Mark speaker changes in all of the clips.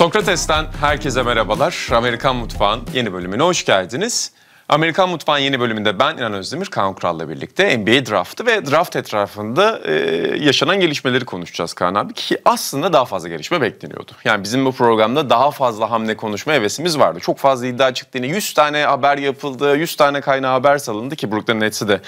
Speaker 1: Sokrates'ten herkese merhabalar. Amerikan Mutfağın yeni bölümüne hoş geldiniz. Amerikan Mutfağı'nın yeni bölümünde ben İnan Özdemir, Kaan Kural'la birlikte NBA draftı ve draft etrafında e, yaşanan gelişmeleri konuşacağız Kaan abi ki aslında daha fazla gelişme bekleniyordu. Yani bizim bu programda daha fazla hamle konuşma hevesimiz vardı. Çok fazla iddia çıktı yine 100 tane haber yapıldı, 100 tane kaynağı haber salındı ki Brooklyn Nets'i de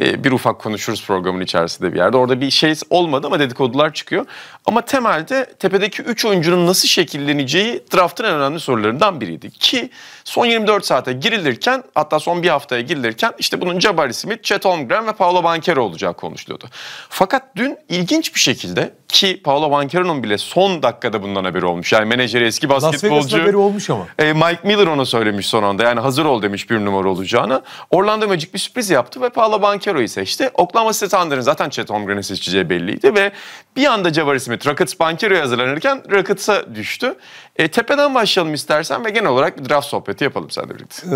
Speaker 1: e, bir ufak konuşuruz programın içerisinde bir yerde. Orada bir şey olmadı ama dedikodular çıkıyor. Ama temelde tepedeki 3 oyuncunun nasıl şekilleneceği draftın en önemli sorularından biriydi. Ki son 24 saate girilirken hatta son bir haftaya girilirken işte bunun Jabari Smith, Chet Holmgren ve Paolo Banchero olacağı konuşuluyordu. Fakat dün ilginç bir şekilde ki Paolo Banchero'nun bile son dakikada bundan haberi olmuş. Yani menajeri eski basketbolcu. haberi olmuş ama. E, Mike Miller ona söylemiş son anda. Yani hazır ol demiş bir numara olacağını. Orlando Magic bir sürpriz yaptı ve Paolo Banchero'yu seçti. Oklahoma City Thunder'ın zaten Chet Holmgren'i seçeceği belliydi ve bir anda Jabari Smith Rockets Banchero'ya hazırlanırken Rockets'a düştü. E, tepeden başlayalım istersen ve genel olarak bir draft sohbeti yapalım seninle birlikte.
Speaker 2: Ee,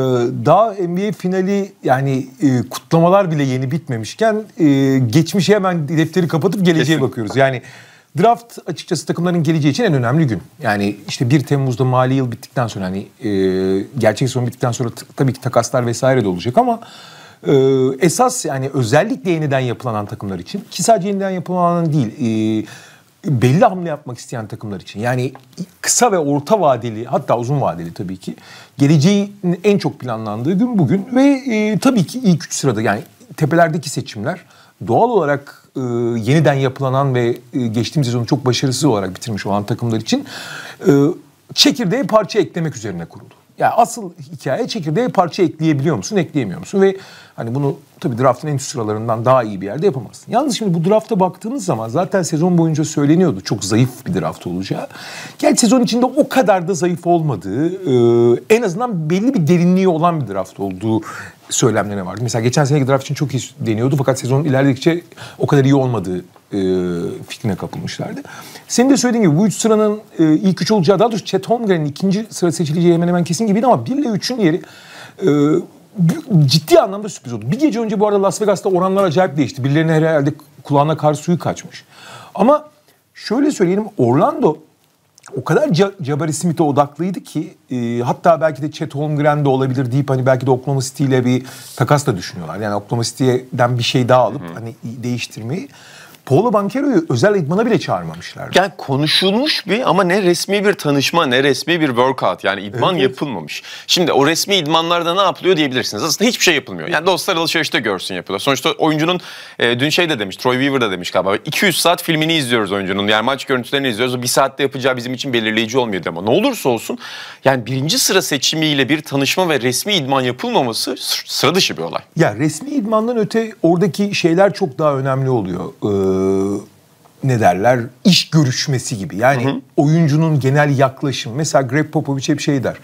Speaker 2: daha NBA finali yani e, kutlamalar bile yeni bitmemişken e, geçmişe hemen defteri kapatıp geleceğe Kesin. bakıyoruz. Yani draft açıkçası takımların geleceği için en önemli gün. Yani işte 1 Temmuz'da mali yıl bittikten sonra hani e, gerçek son bittikten sonra tabii ki takaslar vesaire de olacak ama e, esas yani özellikle yeniden yapılanan takımlar için ki sadece yeniden yapılanan değil... E, belli hamle yapmak isteyen takımlar için yani kısa ve orta vadeli hatta uzun vadeli tabii ki geleceğin en çok planlandığı gün bugün ve e, tabii ki ilk üç sırada yani tepelerdeki seçimler doğal olarak e, yeniden yapılanan ve e, geçtiğimiz sezonu çok başarısız olarak bitirmiş olan takımlar için e, çekirdeğe parça eklemek üzerine kuruldu. Yani asıl hikaye çekirdeğe parça ekleyebiliyor musun, ekleyemiyor musun? Ve hani bunu tabii draftın en üst sıralarından daha iyi bir yerde yapamazsın. Yalnız şimdi bu drafta baktığınız zaman zaten sezon boyunca söyleniyordu çok zayıf bir draft olacağı. Gerçi sezon içinde o kadar da zayıf olmadığı, e, en azından belli bir derinliği olan bir draft olduğu söylemlerine vardı. Mesela geçen seneki draft için çok iyi deniyordu fakat sezon ilerledikçe o kadar iyi olmadığı e, fikrine kapılmışlardı. Senin de söylediğin gibi bu üç sıranın e, ilk üç olacağı daha doğrusu Chet Holmgren'in ikinci sıra seçileceği hemen hemen kesin gibiydi ama bir ile üçün yeri e, ciddi anlamda sürpriz oldu. Bir gece önce bu arada Las Vegas'ta oranlar acayip değişti. Birilerine herhalde kulağına kar suyu kaçmış. Ama şöyle söyleyelim Orlando o kadar Jabari Smith'e odaklıydı ki e, hatta belki de Chet Holmgren de olabilir deyip hani belki de Oklahoma City ile bir takas da düşünüyorlar. Yani Oklahoma City'den bir şey daha alıp Hı-hı. hani değiştirmeyi. Paolo Banquero'yu özel idmana bile çağırmamışlar. Yani konuşulmuş bir
Speaker 1: ama ne resmi bir tanışma ne resmi bir workout yani idman evet. yapılmamış. Şimdi o resmi idmanlarda ne yapılıyor diyebilirsiniz. Aslında hiçbir şey yapılmıyor. Yani dostlar alışverişte görsün yapılıyor. Sonuçta oyuncunun e, dün şey de demiş Troy Weaver da demiş galiba 200 saat filmini izliyoruz oyuncunun. Yani maç görüntülerini izliyoruz. O bir saatte yapacağı bizim için belirleyici olmuyor ama ne olursa olsun yani birinci sıra seçimiyle bir tanışma ve resmi idman yapılmaması sıra dışı bir olay.
Speaker 2: Ya resmi idmandan öte oradaki şeyler çok daha önemli oluyor. Ee, ee, ne derler iş görüşmesi gibi. Yani hı hı. oyuncunun genel yaklaşım. Mesela Greg Popovich hep şey der.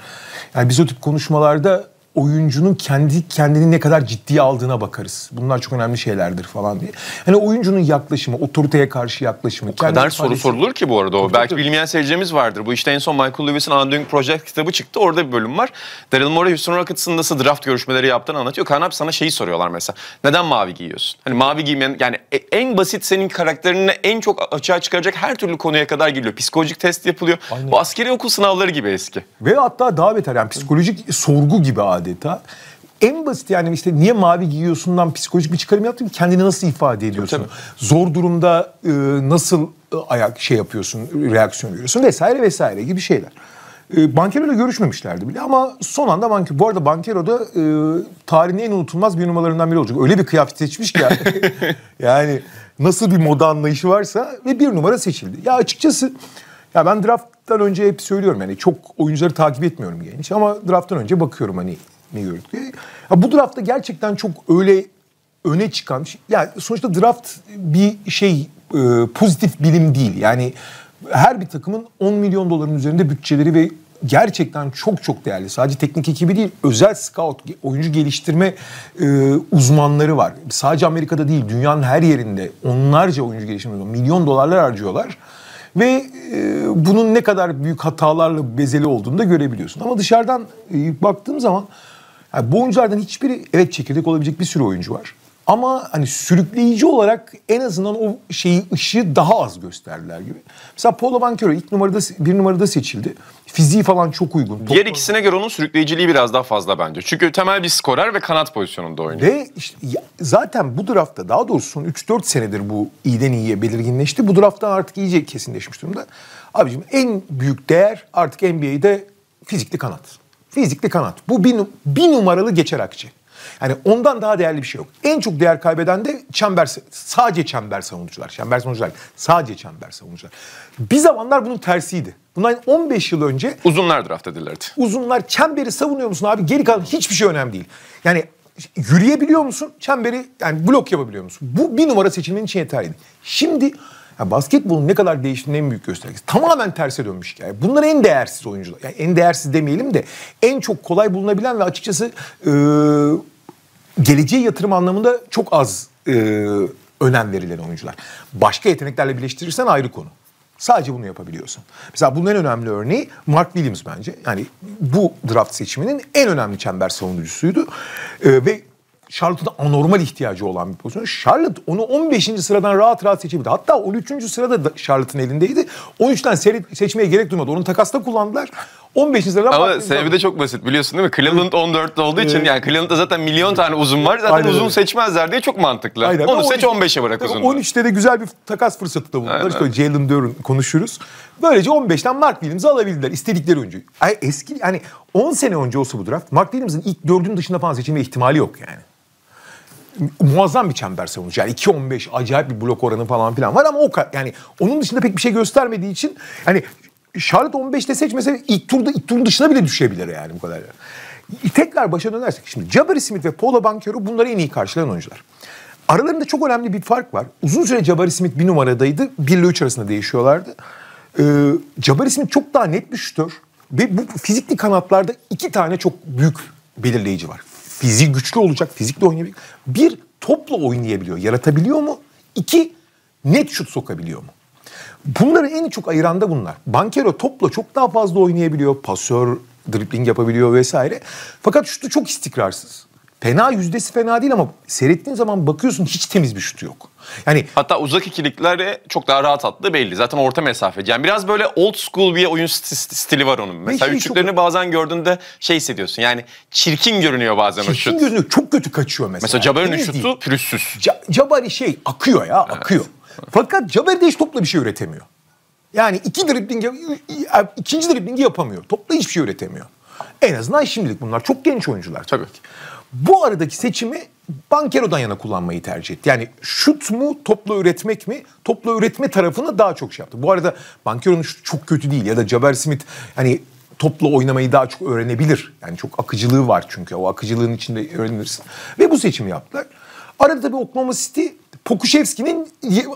Speaker 2: Yani biz o tip konuşmalarda oyuncunun kendi kendini ne kadar ciddiye aldığına bakarız. Bunlar çok önemli şeylerdir falan diye. Hani oyuncunun yaklaşımı, otoriteye karşı yaklaşımı. O kadar ifadesi... soru sorulur
Speaker 1: ki bu arada o. Tabii, Belki tabii. bilmeyen seyircimiz vardır. Bu işte en son Michael Lewis'in Undoing Project kitabı çıktı. Orada bir bölüm var. Daryl Morey Houston Rockets'ın nasıl draft görüşmeleri yaptığını anlatıyor. Kaan abi sana şeyi soruyorlar mesela. Neden mavi giyiyorsun? Hani mavi giymen, yani e, en basit senin karakterini en çok açığa çıkaracak her türlü konuya kadar giriliyor. Psikolojik test yapılıyor. Aynen. Bu askeri okul sınavları gibi
Speaker 2: eski. Ve hatta daha beter yani psikolojik sorgu gibi adi adeta. En basit yani işte niye mavi giyiyorsundan psikolojik bir çıkarım yaptın kendini nasıl ifade ediyorsun? Tabii. Zor durumda e, nasıl e, ayak şey yapıyorsun, reaksiyon veriyorsun vesaire vesaire gibi şeyler. E, Bankero ile görüşmemişlerdi bile ama son anda Bankero. Bu arada Bankero da e, tarihin en unutulmaz bir numaralarından biri olacak. Öyle bir kıyafet seçmiş ki yani. yani nasıl bir moda anlayışı varsa ve bir numara seçildi. Ya açıkçası ya ben drafttan önce hep söylüyorum yani çok oyuncuları takip etmiyorum genç ama drafttan önce bakıyorum hani ne gördük. Ya bu draftta gerçekten çok öyle öne çıkan şey- yani sonuçta draft bir şey e, pozitif bilim değil. Yani her bir takımın 10 milyon doların üzerinde bütçeleri ve gerçekten çok çok değerli. Sadece teknik ekibi değil, özel scout, oyuncu geliştirme e, uzmanları var. Sadece Amerika'da değil, dünyanın her yerinde onlarca oyuncu geliştirme uzmanı, milyon dolarlar harcıyorlar. Ve e, bunun ne kadar büyük hatalarla bezeli olduğunu da görebiliyorsun. Ama dışarıdan e, baktığım zaman yani bu oyunculardan hiçbiri evet çekirdek olabilecek bir sürü oyuncu var. Ama hani sürükleyici olarak en azından o şeyi ışığı daha az gösterdiler gibi. Mesela Paulo Banquero ilk numarada bir numarada seçildi. Fiziği falan çok uygun. Diğer
Speaker 1: Toplam... ikisine göre onun sürükleyiciliği biraz daha fazla bence. Çünkü temel bir skorer ve kanat pozisyonunda
Speaker 2: oynuyor. Ve işte, ya, zaten bu draftta daha doğrusu son 3-4 senedir bu iyiden iyiye belirginleşti. Bu drafttan artık iyice kesinleşmiş durumda. Abicim en büyük değer artık NBA'de fizikli kanat. Fizikli kanat. Bu bir, bir numaralı geçer akçe. Yani ondan daha değerli bir şey yok. En çok değer kaybeden de çember, sadece çember savunucular. Çember savunucular sadece çember savunucular. Bir zamanlar bunun tersiydi. Bundan 15 yıl önce... Uzunlar draft edilirdi. Uzunlar çemberi savunuyor musun abi? Geri kalan hiçbir şey önemli değil. Yani yürüyebiliyor musun? Çemberi yani blok yapabiliyor musun? Bu bir numara seçilmenin için yeterliydi. Şimdi yani basketbolun ne kadar değiştiğinin en büyük göstergesi. Tamamen terse dönmüş hikaye. Bunlar en değersiz oyuncular. Yani en değersiz demeyelim de en çok kolay bulunabilen ve açıkçası e, geleceğe yatırım anlamında çok az e, önem verilen oyuncular. Başka yeteneklerle birleştirirsen ayrı konu. Sadece bunu yapabiliyorsun. Mesela bunun en önemli örneği Mark Williams bence. Yani bu draft seçiminin en önemli çember savunucusuydu. Ee, ve Charlotte'da anormal ihtiyacı olan bir pozisyon. Charlotte onu 15. sıradan rahat rahat seçebildi. Hatta 13. sırada Charlotte'ın elindeydi. 13'ten seçmeye gerek duymadı. Onu takasta kullandılar. 15. sıradan
Speaker 1: Ama sebebi de çok basit biliyorsun değil mi? Cleveland 14'te olduğu için yani Cleveland'da zaten milyon tane uzun var. Zaten Aynen uzun seçmezler diye çok mantıklı. Aynen. Onu seç 15'e bırak uzun.
Speaker 2: 13'te de güzel bir takas fırsatı da buldular. İşte Jalen Duran konuşuruz. Böylece 15'ten Mark Williams'ı alabildiler. istedikleri oyuncuyu. Ay, e, eski yani 10 sene önce olsa bu draft Mark Williams'ın ilk 4'ün dışında falan seçilme ihtimali yok yani muazzam bir çember savunucu. Yani 2-15 acayip bir blok oranı falan filan var ama o kadar yani onun dışında pek bir şey göstermediği için hani Charlotte 15'te seçmese ilk turda ilk turun dışına bile düşebilir yani bu kadar. Tekrar başa dönersek şimdi Jabari Smith ve Paula Bankero bunları en iyi karşılayan oyuncular. Aralarında çok önemli bir fark var. Uzun süre Jabari Smith bir numaradaydı. 1 ile 3 arasında değişiyorlardı. Ee, Jabari Smith çok daha net bir şütör. Ve bu fizikli kanatlarda iki tane çok büyük belirleyici var. Fizik güçlü olacak, fizikle oynayabiliyor. Bir, topla oynayabiliyor, yaratabiliyor mu? İki, net şut sokabiliyor mu? Bunları en çok ayıran da bunlar. Bankero topla çok daha fazla oynayabiliyor. Pasör, dribling yapabiliyor vesaire. Fakat şutu çok istikrarsız. Fena yüzdesi fena değil ama seyrettiğin zaman bakıyorsun hiç temiz bir şutu yok.
Speaker 1: Yani hatta uzak ikiliklere çok daha rahat attığı belli. Zaten orta mesafe. Yani biraz böyle old school bir oyun stili var onun. Mesela şey üçlüklerini çok... bazen gördüğünde şey hissediyorsun. Yani çirkin görünüyor bazen çirkin o şut. Çirkin görünüyor.
Speaker 2: Çok kötü kaçıyor mesela. Mesela Jabari'nin şutu değil. pürüzsüz. C- Jabari şey akıyor ya evet. akıyor. Fakat Jabari de hiç topla bir şey üretemiyor. Yani iki dribbling, ikinci dribblingi yapamıyor. Topla hiçbir şey üretemiyor. En azından şimdilik bunlar çok genç oyuncular. Tabii ki. Bu aradaki seçimi Bankero'dan yana kullanmayı tercih etti. Yani şut mu topla üretmek mi? Topla üretme tarafını daha çok şey yaptı. Bu arada Bankero'nun şutu çok kötü değil ya da Jabber Smith hani topla oynamayı daha çok öğrenebilir. Yani çok akıcılığı var çünkü o akıcılığın içinde öğrenirsin. Ve bu seçimi yaptılar. Arada tabii Oklahoma City Pokuşevski'nin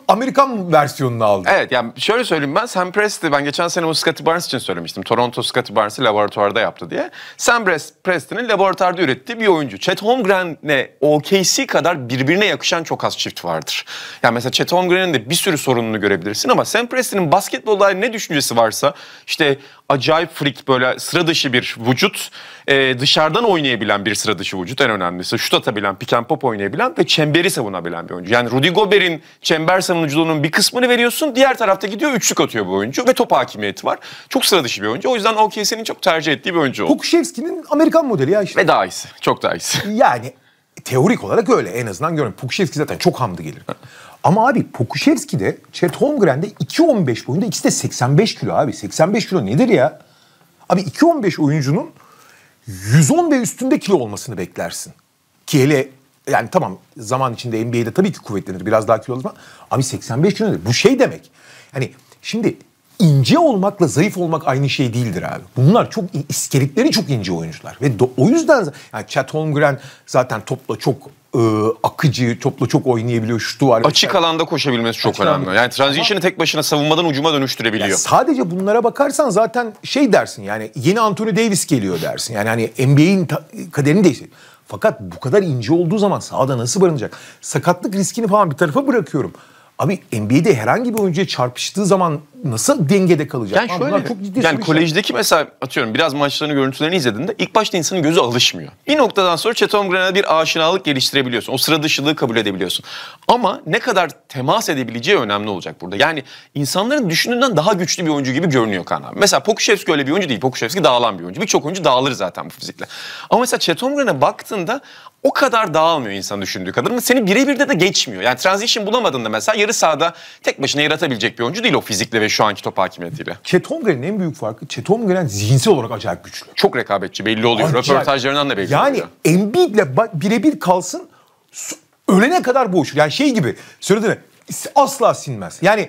Speaker 2: Amerikan versiyonunu
Speaker 1: aldı. Evet yani şöyle söyleyeyim ben Sam Presti ben geçen sene bu Scottie Barnes için söylemiştim. Toronto Scottie Barnes'ı laboratuvarda yaptı diye. Sam Presti'nin laboratuvarda ürettiği bir oyuncu. Chet Holmgren'le OKC kadar birbirine yakışan çok az çift vardır. Yani mesela Chet Holmgren'in de bir sürü sorununu görebilirsin ama Sam Presti'nin basketbol dair ne düşüncesi varsa işte acayip freak böyle sıra dışı bir vücut, e, dışarıdan oynayabilen bir sıra dışı vücut en önemlisi. Şut atabilen, pick and pop oynayabilen ve çemberi savunabilen bir oyuncu. Yani Rudy Gobert'in çember savunuculuğunun bir kısmını veriyorsun. Diğer tarafta gidiyor üçlük atıyor bu oyuncu ve top hakimiyeti var. Çok sıra dışı bir oyuncu. O yüzden OKC'nin
Speaker 2: çok tercih ettiği bir oyuncu oldu. Pukşevski'nin Amerikan modeli ya işte. Ve daha iyisi. Çok daha iyisi. Yani teorik olarak öyle en azından görün. Pukşevski zaten çok hamdı gelir. Ama abi Pukşevski de Chet Holmgren'de 2.15 boyunda ikisi de 85 kilo abi. 85 kilo nedir ya? Abi 2.15 oyuncunun 110 ve üstünde kilo olmasını beklersin. Ki hele yani tamam zaman içinde NBA'de tabii ki kuvvetlenir. Biraz daha kilo ama abi 85 kilo Bu şey demek. Hani şimdi ince olmakla zayıf olmak aynı şey değildir abi. Bunlar çok iskeletleri çok ince oyuncular ve do, o yüzden yani Chet Holmgren zaten topla çok e, akıcı, topla çok oynayabiliyor, şutu var. Açık
Speaker 1: mesela. alanda koşabilmesi çok Açık önemli. Alanda. Yani transition'ı tek başına savunmadan ucuma dönüştürebiliyor. Yani
Speaker 2: sadece bunlara bakarsan zaten şey dersin yani yeni Anthony Davis geliyor dersin. Yani hani NBA'in kaderini değiştiriyor. Fakat bu kadar ince olduğu zaman sahada nasıl barınacak? Sakatlık riskini falan bir tarafa bırakıyorum. Abi NBA'de herhangi bir oyuncuya çarpıştığı zaman nasıl dengede kalacak? Yani şöyle, çok ciddi yani
Speaker 1: kolejdeki şey. mesela atıyorum biraz maçlarını görüntülerini izlediğinde ilk başta insanın gözü alışmıyor. Bir noktadan sonra Chet Holmgren'e bir aşinalık geliştirebiliyorsun. O sıra dışılığı kabul edebiliyorsun. Ama ne kadar temas edebileceği önemli olacak burada. Yani insanların düşündüğünden daha güçlü bir oyuncu gibi görünüyor Kaan abi. Mesela Pokuşevski öyle bir oyuncu değil. Pokuşevski dağılan bir oyuncu. Birçok oyuncu dağılır zaten bu fizikle. Ama mesela Chet Holmgren'e baktığında o kadar dağılmıyor insan düşündüğü kadar. Ama seni birebir de de geçmiyor. Yani transition bulamadığında mesela yarı sahada tek başına yaratabilecek bir oyuncu değil o fizikle ve şu anki top hakimiyetiyle.
Speaker 2: Chet en büyük farkı Chet zihinsel olarak acayip güçlü. Çok rekabetçi
Speaker 1: belli oluyor. Acayip. Röportajlarından da belli yani, oluyor.
Speaker 2: Yani Embiid'le birebir kalsın ölene kadar boğuşur. Yani şey gibi söylediğine asla sinmez. Yani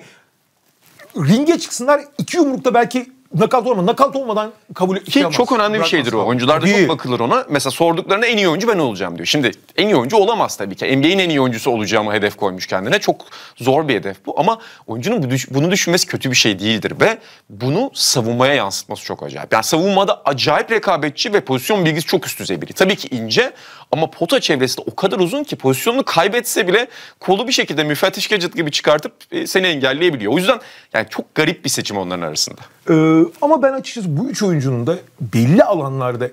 Speaker 2: ringe çıksınlar iki yumrukta belki Nakavt olmadan, nakavt olmadan kabul Ki yapamaz. çok önemli bir şeydir o.
Speaker 1: Oyuncularda Tabii. çok bakılır ona. Mesela sorduklarına en iyi oyuncu ben olacağım diyor. Şimdi en iyi oyuncu olamaz tabii ki. NBA'in en iyi oyuncusu olacağımı hedef koymuş kendine. Çok zor bir hedef bu ama oyuncunun bunu düşünmesi kötü bir şey değildir ve bunu savunmaya yansıtması çok acayip. Yani savunmada acayip rekabetçi ve pozisyon bilgisi çok üst düzey biri. Tabii ki ince ama pota çevresinde o kadar uzun ki pozisyonunu kaybetse bile kolu bir şekilde müfettiş gadget gibi çıkartıp e, seni engelleyebiliyor. O yüzden yani çok garip bir seçim onların arasında.
Speaker 2: Ee, ama ben açıkçası bu üç oyuncunun da belli alanlarda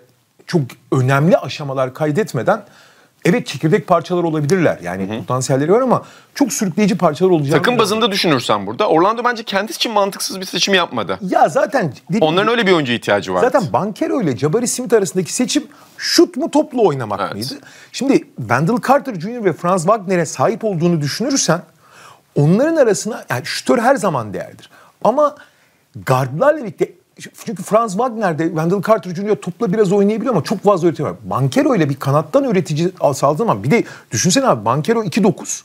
Speaker 2: çok önemli aşamalar kaydetmeden Evet çekirdek parçalar olabilirler. Yani Hı-hı. potansiyelleri var ama çok sürükleyici parçalar olacak. Takım bazında
Speaker 1: düşünürsen burada Orlando bence kendisi için mantıksız bir seçim yapmadı. Ya zaten onların öyle bir oyuncu ihtiyacı var. Zaten
Speaker 2: Bankero ile Jabari Smith arasındaki seçim şut mu toplu oynamak evet. mıydı? Şimdi Wendell Carter Jr. ve Franz Wagner'e sahip olduğunu düşünürsen onların arasına yani şütör her zaman değerdir. Ama gardlarla birlikte çünkü Franz Wagner'de Wendell Carter Jr. topla biraz oynayabiliyor ama çok fazla üretiyor. Bankero ile bir kanattan üretici saldığı zaman bir de düşünsene abi Bankero 2.9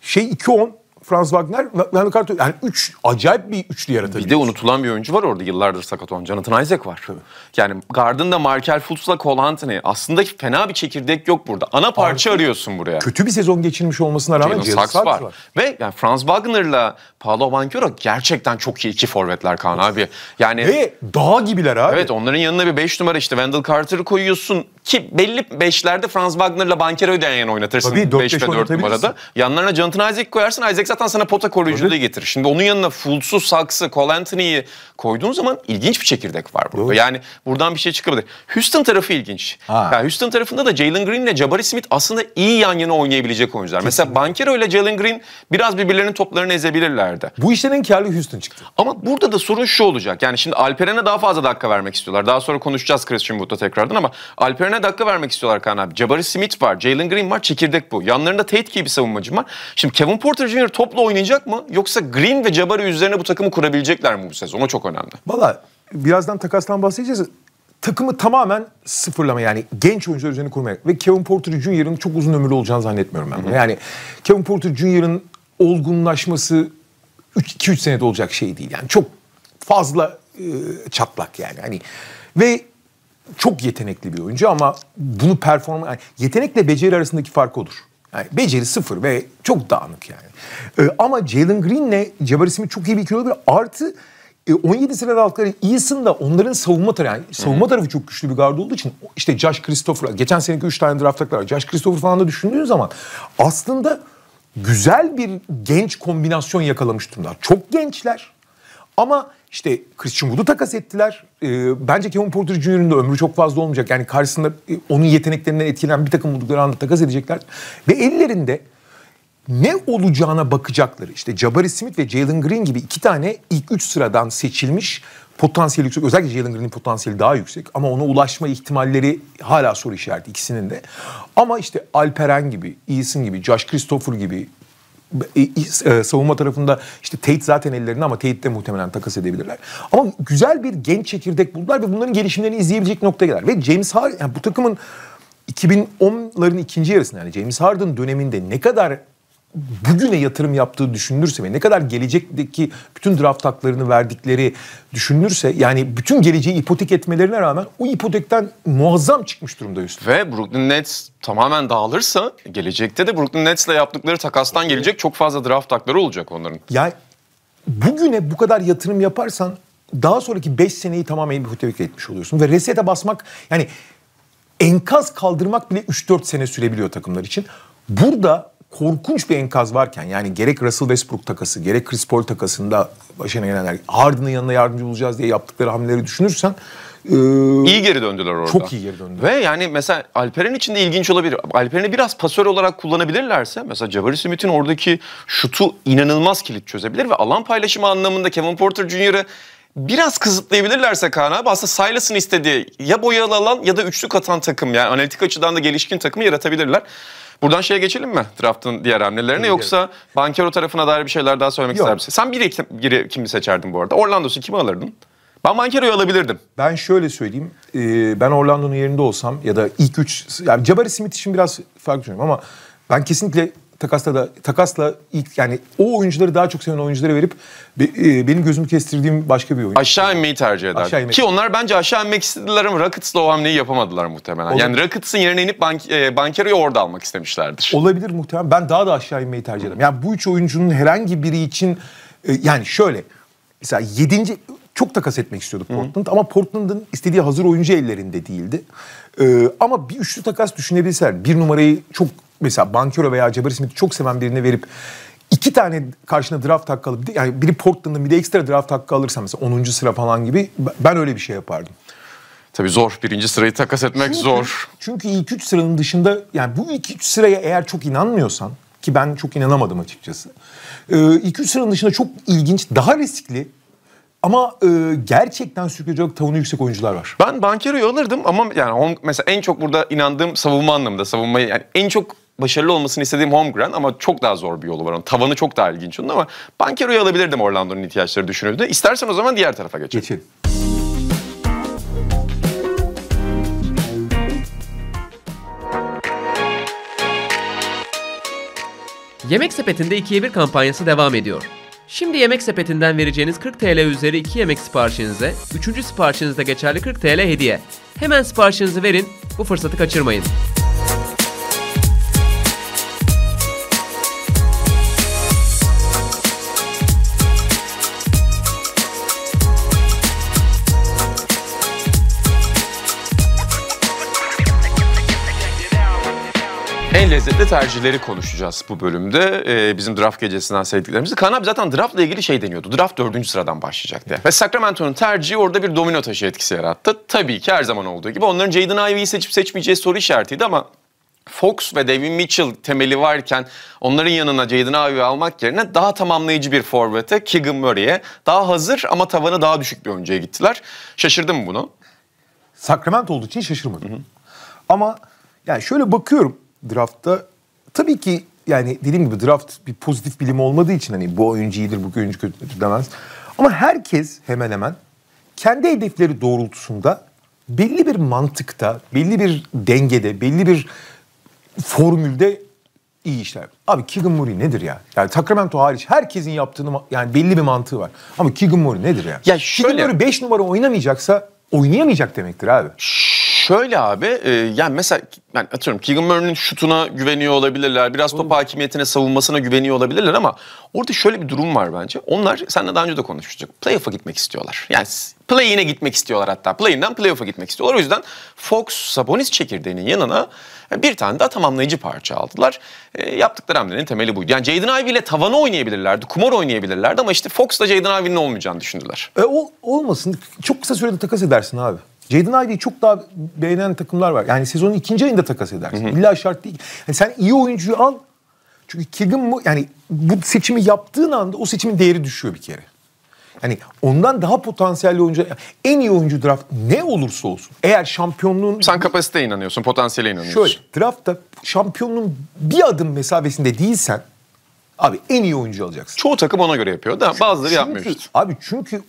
Speaker 2: şey 2.10 Franz Wagner, Leonard Carter yani üç
Speaker 1: acayip bir üçlü yaratabilir. Bir de unutulan bir oyuncu var orada yıllardır sakat olan. Jonathan Isaac var. Tabii. Yani Gardner'da Markel Fultz'la Cole Anthony. Aslında fena bir çekirdek yok burada. Ana parça Artık arıyorsun buraya. Kötü
Speaker 2: bir sezon geçirmiş olmasına rağmen Jalen Sachs, var. var.
Speaker 1: Ve yani Franz Wagner'la Paolo Banchero gerçekten çok iyi iki forvetler Kaan abi. Yani Ve dağ gibiler abi. Evet onların yanına bir beş numara işte Wendell Carter'ı koyuyorsun. Ki belli beşlerde Franz Wagner'la Bankero'yu da yan oynatırsın. Tabii 4 5 ve 4 numarada. Yanlarına Jonathan Isaac koyarsın. Isaac zaten sana pota koruyuculuğu Tabii. getirir. Şimdi onun yanına Fultz'u, Saks'ı, Cole Anthony'yi koyduğun zaman ilginç bir çekirdek var burada. Doğru. Yani buradan bir şey çıkabilir. Houston tarafı ilginç. Ha. Yani Houston tarafında da Jalen Green ile Jabari Smith aslında iyi yan yana oynayabilecek oyuncular. Kesinlikle. Mesela Bankero ile Jalen Green biraz birbirlerinin toplarını ezebilirlerdi. Bu işlerin karlı Houston çıktı. Ama burada da sorun şu olacak. Yani şimdi Alperen'e daha fazla dakika vermek istiyorlar. Daha sonra konuşacağız Chris Wood'da tekrardan ama Alperen Örne dakika vermek istiyorlar Kaan abi. Jabari Smith var, Jalen Green var, çekirdek bu. Yanlarında Tate gibi bir savunmacım var. Şimdi Kevin Porter Jr. topla oynayacak mı? Yoksa Green ve Jabari üzerine bu takımı kurabilecekler mi bu sezon? O çok önemli.
Speaker 2: Valla birazdan takastan bahsedeceğiz. Takımı tamamen sıfırlama yani genç oyuncular üzerine kurmaya. Ve Kevin Porter Jr.'ın çok uzun ömürlü olacağını zannetmiyorum ben. Hı hı. Yani Kevin Porter Jr.'ın olgunlaşması 2-3 senede olacak şey değil. Yani çok fazla e, çatlak yani. Hani ve çok yetenekli bir oyuncu ama bunu performa yani yetenekle beceri arasındaki fark odur. Yani beceri sıfır ve çok dağınık yani. Ee, ama Jalen Green'le Jabari Smith çok iyi bir ikili olabilir. Artı e, 17 sırada altları iyisin da onların savunma tarafı yani savunma hı tarafı çok güçlü bir gardı olduğu için işte Josh Christopher geçen seneki 3 tane draftlıklar Josh Christopher falan da düşündüğün zaman aslında güzel bir genç kombinasyon yakalamış durumlar. Çok gençler ama işte Christian Wood'u takas ettiler. E, bence Kevin Porter Jr.'ın da ömrü çok fazla olmayacak. Yani karşısında e, onun yeteneklerinden etkilenen bir takım buldukları anda takas edecekler. Ve ellerinde ne olacağına bakacakları. İşte Jabari Smith ve Jalen Green gibi iki tane ilk üç sıradan seçilmiş potansiyel yüksek. Özellikle Jalen Green'in potansiyeli daha yüksek ama ona ulaşma ihtimalleri hala soru işareti ikisinin de. Ama işte Alperen gibi, Eason gibi, Josh Christopher gibi, e, e, e, savunma tarafında işte Tate zaten ellerinde ama Tate de muhtemelen takas edebilirler. Ama güzel bir genç çekirdek buldular ve bunların gelişimlerini izleyebilecek noktaya gelir. Ve James Harden yani bu takımın 2010'ların ikinci yarısında yani James Harden döneminde ne kadar bugüne yatırım yaptığı düşünülürse ve ne kadar gelecekteki bütün draft haklarını verdikleri düşünülürse yani bütün geleceği ipotek etmelerine rağmen o ipotekten muazzam çıkmış durumda üstüne.
Speaker 1: Ve Brooklyn Nets tamamen dağılırsa gelecekte de Brooklyn Nets'le yaptıkları takastan gelecek çok fazla draft hakları olacak onların.
Speaker 2: Yani bugüne bu kadar yatırım yaparsan daha sonraki 5 seneyi tamamen ipotek etmiş oluyorsun ve resete basmak yani enkaz kaldırmak bile 3-4 sene sürebiliyor takımlar için. Burada korkunç bir enkaz varken yani gerek Russell Westbrook takası gerek Chris Paul takasında başına gelenler Harden'ın yanına yardımcı olacağız diye yaptıkları hamleleri düşünürsen ee, iyi geri
Speaker 1: döndüler orada. Çok iyi geri
Speaker 2: döndüler. Ve yani mesela Alperen için de ilginç olabilir. Alperen'i biraz pasör
Speaker 1: olarak kullanabilirlerse mesela Jabari Smith'in oradaki şutu inanılmaz kilit çözebilir ve alan paylaşımı anlamında Kevin Porter Jr.'ı biraz kısıtlayabilirlerse Kaan abi aslında Silas'ın istediği ya boyalı alan ya da üçlük atan takım yani analitik açıdan da gelişkin takımı yaratabilirler. Buradan şeye geçelim mi? Draft'ın diğer hamlelerine Bilmiyorum. yoksa Bankero tarafına dair bir şeyler daha söylemek Yok. ister misin? Sen biri,
Speaker 2: biri kimi seçerdin bu arada? Orlando'su kimi alırdın? Ben Bankero'yu alabilirdim. Ben şöyle söyleyeyim. E, ben Orlando'nun yerinde olsam ya da ilk üç... Yani Jabari Smith için biraz farklı düşünüyorum ama ben kesinlikle takasla da takasla ilk yani o oyuncuları daha çok seven oyunculara verip be, e, benim gözümü kestirdiğim başka bir oyuncu
Speaker 1: Aşağı inmeyi tercih eder. Aşağı inmek. Ki onlar bence aşağı inmek istediler ama Rockets'la o hamleyi yapamadılar muhtemelen. Olur. Yani Rockets'ın yerine inip bank, e, Bankero'yu orada almak istemişlerdir.
Speaker 2: Olabilir muhtemelen. Ben daha da aşağı inmeyi tercih ederim. Yani bu üç oyuncunun herhangi biri için e, yani şöyle mesela yedinci çok takas etmek istiyordu Portland Hı-hı. ama Portland'ın istediği hazır oyuncu ellerinde değildi. Ee, ama bir üçlü takas düşünebilirsen bir numarayı çok mesela Bankero veya Jabari Smith'i çok seven birine verip iki tane karşına draft hakkı alıp yani biri Portland'ın bir de ekstra draft hakkı alırsam mesela 10. sıra falan gibi ben öyle bir şey yapardım.
Speaker 1: Tabii zor. Birinci sırayı takas etmek çünkü, zor.
Speaker 2: Çünkü ilk üç sıranın dışında yani bu ilk üç sıraya eğer çok inanmıyorsan ki ben çok inanamadım açıkçası. Ee, ilk üç sıranın dışında çok ilginç, daha riskli ama e, gerçekten sürükleyici olarak tavanı yüksek oyuncular var. Ben
Speaker 1: Bankero'yu alırdım ama yani on, mesela en çok burada inandığım savunma anlamında. Savunmayı yani en çok başarılı olmasını istediğim Holmgren ama çok daha zor bir yolu var onun. Tavanı çok daha ilginç onun ama Bankero'yu alabilirdim Orlando'nun ihtiyaçları düşünüldü. İstersen o zaman diğer tarafa geçelim. Geçelim. Yemek sepetinde 2'ye 1 kampanyası devam ediyor. Şimdi yemek sepetinden vereceğiniz 40 TL üzeri 2 yemek siparişinize, 3. siparişinizde geçerli 40 TL hediye. Hemen siparişinizi verin, bu fırsatı kaçırmayın. lezzetli tercihleri konuşacağız bu bölümde. Ee, bizim draft gecesinden sevdiklerimizi. Kaan abi zaten draftla ilgili şey deniyordu. Draft dördüncü sıradan başlayacak diye. Ve Sacramento'nun tercihi orada bir domino taşı etkisi yarattı. Tabii ki her zaman olduğu gibi. Onların Jaden Ivey'i seçip seçmeyeceği soru işaretiydi ama Fox ve Devin Mitchell temeli varken onların yanına Jaden Ivey almak yerine daha tamamlayıcı bir forvete Keegan Murray'e daha hazır ama tavanı daha düşük bir oyuncuya gittiler. Şaşırdım bunu.
Speaker 2: Sacramento olduğu için şaşırmadım. Hı hı. Ama yani şöyle bakıyorum draftta tabii ki yani dediğim gibi draft bir pozitif bilim olmadığı için hani bu oyuncu iyidir, bu oyuncu kötüdür demez. Ama herkes hemen hemen kendi hedefleri doğrultusunda belli bir mantıkta, belli bir dengede, belli bir formülde iyi işler. Abi Keegan Murray nedir ya? Yani Sacramento hariç herkesin yaptığını yani belli bir mantığı var. Ama Keegan Murray nedir ya? Ya şöyle. Keegan Murray 5 numara oynamayacaksa oynayamayacak demektir
Speaker 1: abi. Şöyle abi e, yani mesela yani atıyorum Keegan Murray'nin şutuna güveniyor olabilirler. Biraz top hakimiyetine savunmasına güveniyor olabilirler ama orada şöyle bir durum var bence. Onlar seninle daha önce de konuşmuştuk. Playoff'a gitmek istiyorlar. Yani playine gitmek istiyorlar hatta. play playoff'a gitmek istiyorlar. O yüzden Fox Sabonis çekirdeğinin yanına bir tane daha tamamlayıcı parça aldılar. E, yaptıkları hamlenin temeli buydu. Yani Jaden Ivey ile tavanı oynayabilirlerdi, kumar oynayabilirlerdi ama işte Fox da Jaden Ivey'nin olmayacağını düşündüler.
Speaker 2: E, o olmasın. Çok kısa sürede takas edersin abi. Jaden Ivey'i çok daha beğenen takımlar var. Yani sezonun ikinci ayında takas edersin. Hı hı. İlla şart değil. Yani sen iyi oyuncuyu al. Çünkü Keegan mı yani bu seçimi yaptığın anda o seçimin değeri düşüyor bir kere. Yani ondan daha potansiyelli oyuncu en iyi oyuncu draft ne olursa olsun eğer şampiyonluğun
Speaker 1: sen kapasiteye inanıyorsun, potansiyele inanıyorsun. Şöyle
Speaker 2: draftta şampiyonluğun bir adım mesafesinde değilsen abi en iyi oyuncu alacaksın. Çoğu takım ona göre yapıyor da bazıları çünkü, yapmıyor. Abi çünkü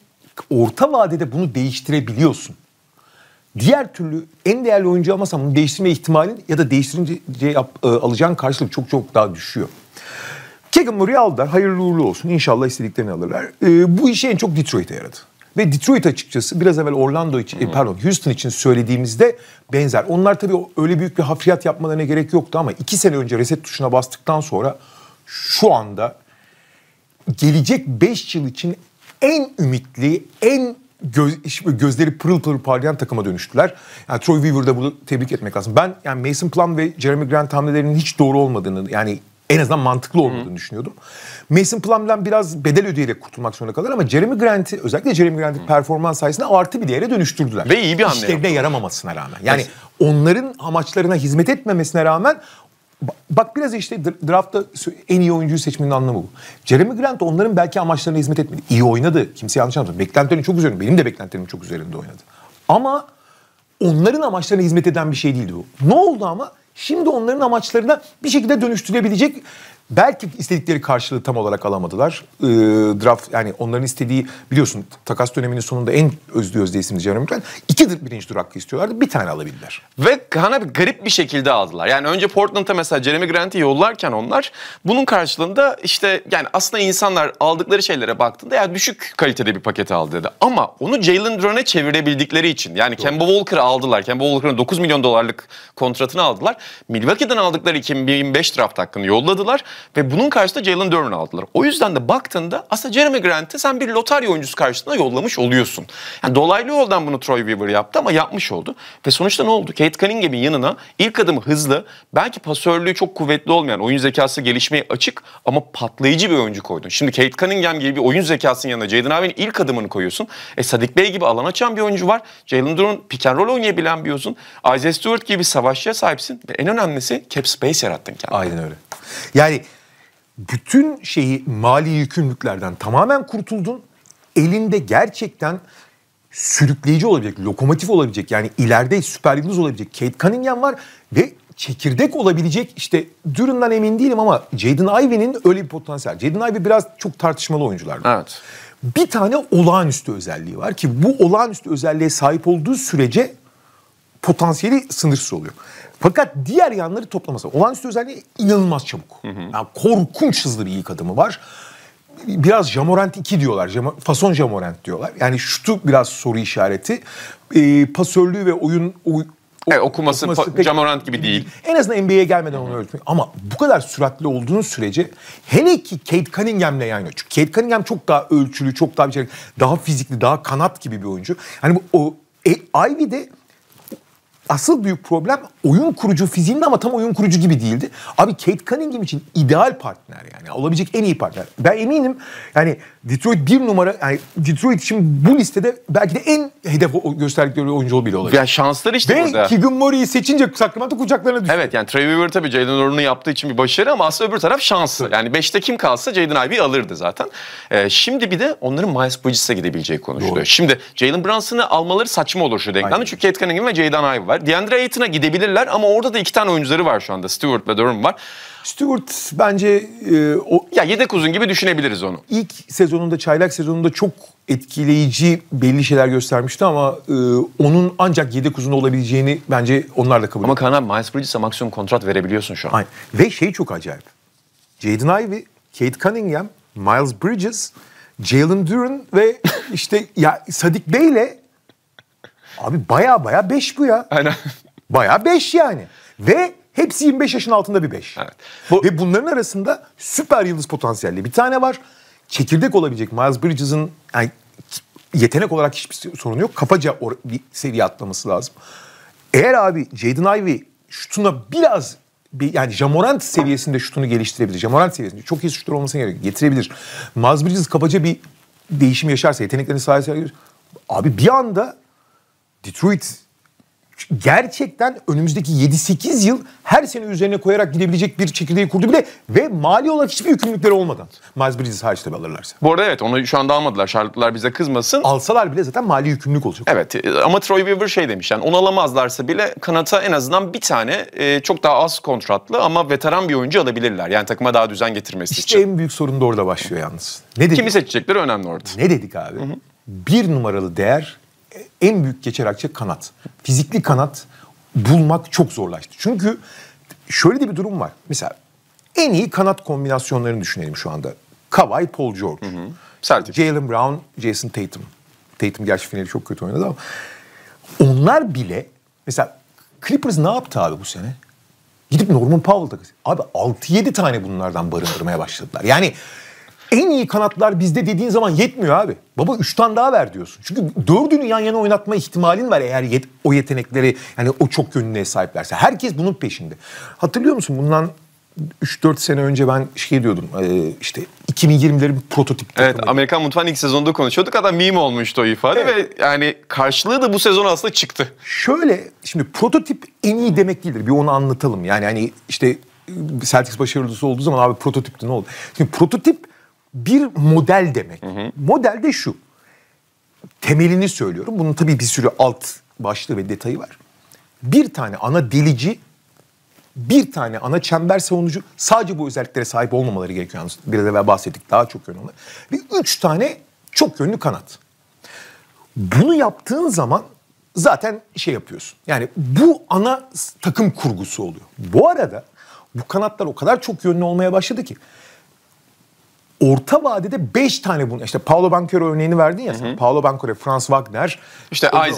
Speaker 2: orta vadede bunu değiştirebiliyorsun diğer türlü en değerli oyuncu almazsan bunu değiştirme ihtimalin ya da değiştirince e, yap, e, alacağın karşılık çok çok daha düşüyor. Keegan Murray aldılar. Hayırlı uğurlu olsun. İnşallah istediklerini alırlar. E, bu işi en çok Detroit'e yaradı. Ve Detroit açıkçası biraz evvel Orlando için, hmm. pardon Houston için söylediğimizde benzer. Onlar tabii öyle büyük bir hafriyat yapmalarına gerek yoktu ama iki sene önce reset tuşuna bastıktan sonra şu anda gelecek beş yıl için en ümitli, en göz, gözleri pırıl pırıl parlayan takıma dönüştüler. Yani Troy Weaver'da bunu tebrik etmek lazım. Ben yani Mason Plum ve Jeremy Grant hamlelerinin hiç doğru olmadığını yani en azından mantıklı olmadığını Hı-hı. düşünüyordum. Mason Plum'dan biraz bedel ödeyerek kurtulmak zorunda kalır ama Jeremy Grant'i özellikle Jeremy Grant'in performans sayesinde artı bir değere dönüştürdüler. Ve iyi bir hamle. İşlerine yaramamasına rağmen. Yani evet. onların amaçlarına hizmet etmemesine rağmen Bak biraz işte draftta en iyi oyuncuyu seçmenin anlamı bu. Jeremy Grant onların belki amaçlarına hizmet etmedi. İyi oynadı. kimse yanlış anlamadım. Beklentilerin çok üzerinde. Benim de beklentilerim çok üzerinde oynadı. Ama onların amaçlarına hizmet eden bir şey değildi bu. Ne oldu ama? Şimdi onların amaçlarına bir şekilde dönüştürebilecek Belki istedikleri karşılığı tam olarak alamadılar. Ee, draft yani onların istediği biliyorsun takas döneminin sonunda en özlü özde isimli Jeremy Grant. İki birinci tur hakkı istiyorlardı. Bir tane alabildiler.
Speaker 1: Ve hani garip bir şekilde aldılar. Yani önce Portland'a mesela Jeremy Grant'i yollarken onlar bunun karşılığında işte yani aslında insanlar aldıkları şeylere baktığında ya yani düşük kalitede bir paket aldı dedi. Ama onu Jalen Duran'e çevirebildikleri için yani Doğru. Kemba Walker'ı aldılar. Kemba Walker'ın 9 milyon dolarlık kontratını aldılar. Milwaukee'den aldıkları 2005 draft hakkını yolladılar. Ve bunun karşısında Jalen Duran'ı aldılar. O yüzden de baktığında aslında Jeremy Grant'ı sen bir lotarya oyuncusu karşısında yollamış oluyorsun. Yani dolaylı yoldan bunu Troy Weaver yaptı ama yapmış oldu. Ve sonuçta ne oldu? Kate Cunningham'in yanına ilk adımı hızlı, belki pasörlüğü çok kuvvetli olmayan, oyun zekası gelişmeye açık ama patlayıcı bir oyuncu koydun. Şimdi Kate Cunningham gibi bir oyun zekasının yanına Jaden Ivey'nin ilk adımını koyuyorsun. E Sadik Bey gibi alan açan bir oyuncu var. Jalen Duran pick and roll oynayabilen bir oyuncusun. Isaiah Stewart gibi bir savaşçıya sahipsin. Ve en önemlisi cap space yarattın kendine. Aynen
Speaker 2: öyle. Yani bütün şeyi mali yükümlülüklerden tamamen kurtuldun. Elinde gerçekten sürükleyici olabilecek, lokomotif olabilecek yani ileride süper yıldız olabilecek Kate Cunningham var ve çekirdek olabilecek işte Duran'dan emin değilim ama Jaden Ivey'nin öyle bir potansiyel. Jaden Ivey biraz çok tartışmalı oyunculardan. Evet. Bir tane olağanüstü özelliği var ki bu olağanüstü özelliğe sahip olduğu sürece potansiyeli sınırsız oluyor. Fakat diğer yanları toplaması. Olağanüstü özelliği inanılmaz çabuk. Hı hı. Yani korkunç hızlı bir ilk adımı var. Biraz Jamorant 2 diyorlar. Fason Jamorant diyorlar. Yani şutu biraz soru işareti. E, pasörlüğü ve oyun oy Evet, okuması, okuması pek, Jamorant gibi değil. En azından NBA'ye gelmeden onu öğretmiyor. Ama bu kadar süratli olduğunuz sürece hele ki Kate Cunningham'le yan yana. Çünkü Kate Cunningham çok daha ölçülü, çok daha bir şey, daha fizikli, daha kanat gibi bir oyuncu. Hani bu, o e, Ivy de asıl büyük problem oyun kurucu fiziğinde ama tam oyun kurucu gibi değildi. Abi Kate Cunningham için ideal partner yani. Olabilecek en iyi partner. Ben eminim yani Detroit bir numara yani Detroit için bu listede belki de en hedef gösterdikleri oyuncu bile olabilir. Ya
Speaker 1: şansları işte Ve burada. Ve Keegan
Speaker 2: Murray'i seçince Sacramento kucaklarına
Speaker 1: düştü. Evet yani Trey Weaver tabii Jalen Orun'u yaptığı için bir başarı ama aslında öbür taraf şansı. Evet. Yani 5'te kim kalsa Jaden Ivey alırdı zaten. Ee, şimdi bir de onların Miles Bridges'e gidebileceği konuşuluyor. Doğru. Şimdi Jalen Brunson'ı almaları saçma olur şu denklemde. Çünkü Kate Cunningham ve Jaden Ivey var gidebilirler. DeAndre Ayton'a gidebilirler ama orada da iki tane oyuncuları var şu anda. Stewart ve Durham var. Stewart bence e, o ya yedek uzun gibi düşünebiliriz onu.
Speaker 2: İlk sezonunda çaylak sezonunda çok etkileyici belli şeyler göstermişti ama e, onun ancak yedek uzun olabileceğini bence onlar da kabul Ama ediyor. Kaan abi Miles Bridges'e maksimum kontrat verebiliyorsun şu an. Aynen. Ve şey çok acayip. Jaden Ivey, Kate Cunningham, Miles Bridges, Jalen Duran ve işte ya Sadik Bey'le Abi baya baya 5 bu ya. Aynen. Baya 5 yani. Ve hepsi 25 yaşın altında bir 5. Evet. Bu... Ve bunların arasında süper yıldız potansiyelli bir tane var. Çekirdek olabilecek Miles Bridges'ın yani yetenek olarak hiçbir sorun yok. Kafaca bir seviye atlaması lazım. Eğer abi Jaden Ivey şutuna biraz bir, yani Jamorant seviyesinde şutunu geliştirebilir. Jamorant seviyesinde çok iyi şutör olmasına gerek getirebilir. Miles Bridges kafaca bir değişim yaşarsa, yeteneklerini sahaya abi bir anda Detroit gerçekten önümüzdeki 7-8 yıl her sene üzerine koyarak gidebilecek bir çekirdeği kurdu bile ve mali olarak hiçbir yükümlülükleri olmadan. Miles Bridges hariç tabii alırlarsa.
Speaker 1: Bu arada evet onu şu anda almadılar. Charlotte'lar bize kızmasın. Alsalar bile zaten mali yükümlülük olacak. Evet e, ama Troy Weaver şey demiş yani onu alamazlarsa bile kanata en azından bir tane e, çok daha az kontratlı ama veteran bir oyuncu
Speaker 2: alabilirler. Yani takıma daha düzen getirmesi işte için. İşte en büyük sorun da orada başlıyor yalnız. Ne dedik? Kimi seçecekleri önemli orada. Ne dedik abi? Hı hı. Bir numaralı değer en büyük geçer akçe kanat. Fizikli kanat bulmak çok zorlaştı. Çünkü şöyle de bir durum var. Mesela en iyi kanat kombinasyonlarını düşünelim şu anda. Kawhi, Paul George. Hı hı. Jalen Brown, Jason Tatum. Tatum gerçi finali çok kötü oynadı ama. Onlar bile mesela Clippers ne yaptı abi bu sene? Gidip Norman Powell'da abi 6-7 tane bunlardan barındırmaya başladılar. Yani en iyi kanatlar bizde dediğin zaman yetmiyor abi. Baba 3 tane daha ver diyorsun. Çünkü dördünü yan yana oynatma ihtimalin var eğer yet, o yetenekleri yani o çok yönlüğe sahiplerse. Herkes bunun peşinde. Hatırlıyor musun bundan 3-4 sene önce ben şey diyordum e, işte 2020'lerin prototip
Speaker 1: Evet takımıydı. Amerikan Mutfağı'nın ilk sezonunda konuşuyorduk. Hatta meme olmuştu o ifade evet. ve yani karşılığı da bu sezon aslında çıktı. Şöyle
Speaker 2: şimdi prototip en iyi demek değildir. Bir onu anlatalım. Yani hani işte Celtics başarılısı olduğu zaman abi prototipti ne oldu? Şimdi prototip bir model demek. Hı hı. Model de şu. Temelini söylüyorum. Bunun tabii bir sürü alt başlığı ve detayı var. Bir tane ana delici, bir tane ana çember savunucu sadece bu özelliklere sahip olmamaları gerekiyor. Yalnız biraz evvel bahsettik daha çok yönlü. Ve üç tane çok yönlü kanat. Bunu yaptığın zaman zaten şey yapıyorsun. Yani bu ana takım kurgusu oluyor. Bu arada bu kanatlar o kadar çok yönlü olmaya başladı ki orta vadede 5 tane bunun. işte Paolo Banquero örneğini verdin ya. Hı hı. Paolo Banquero, Franz Wagner. İşte Isaac.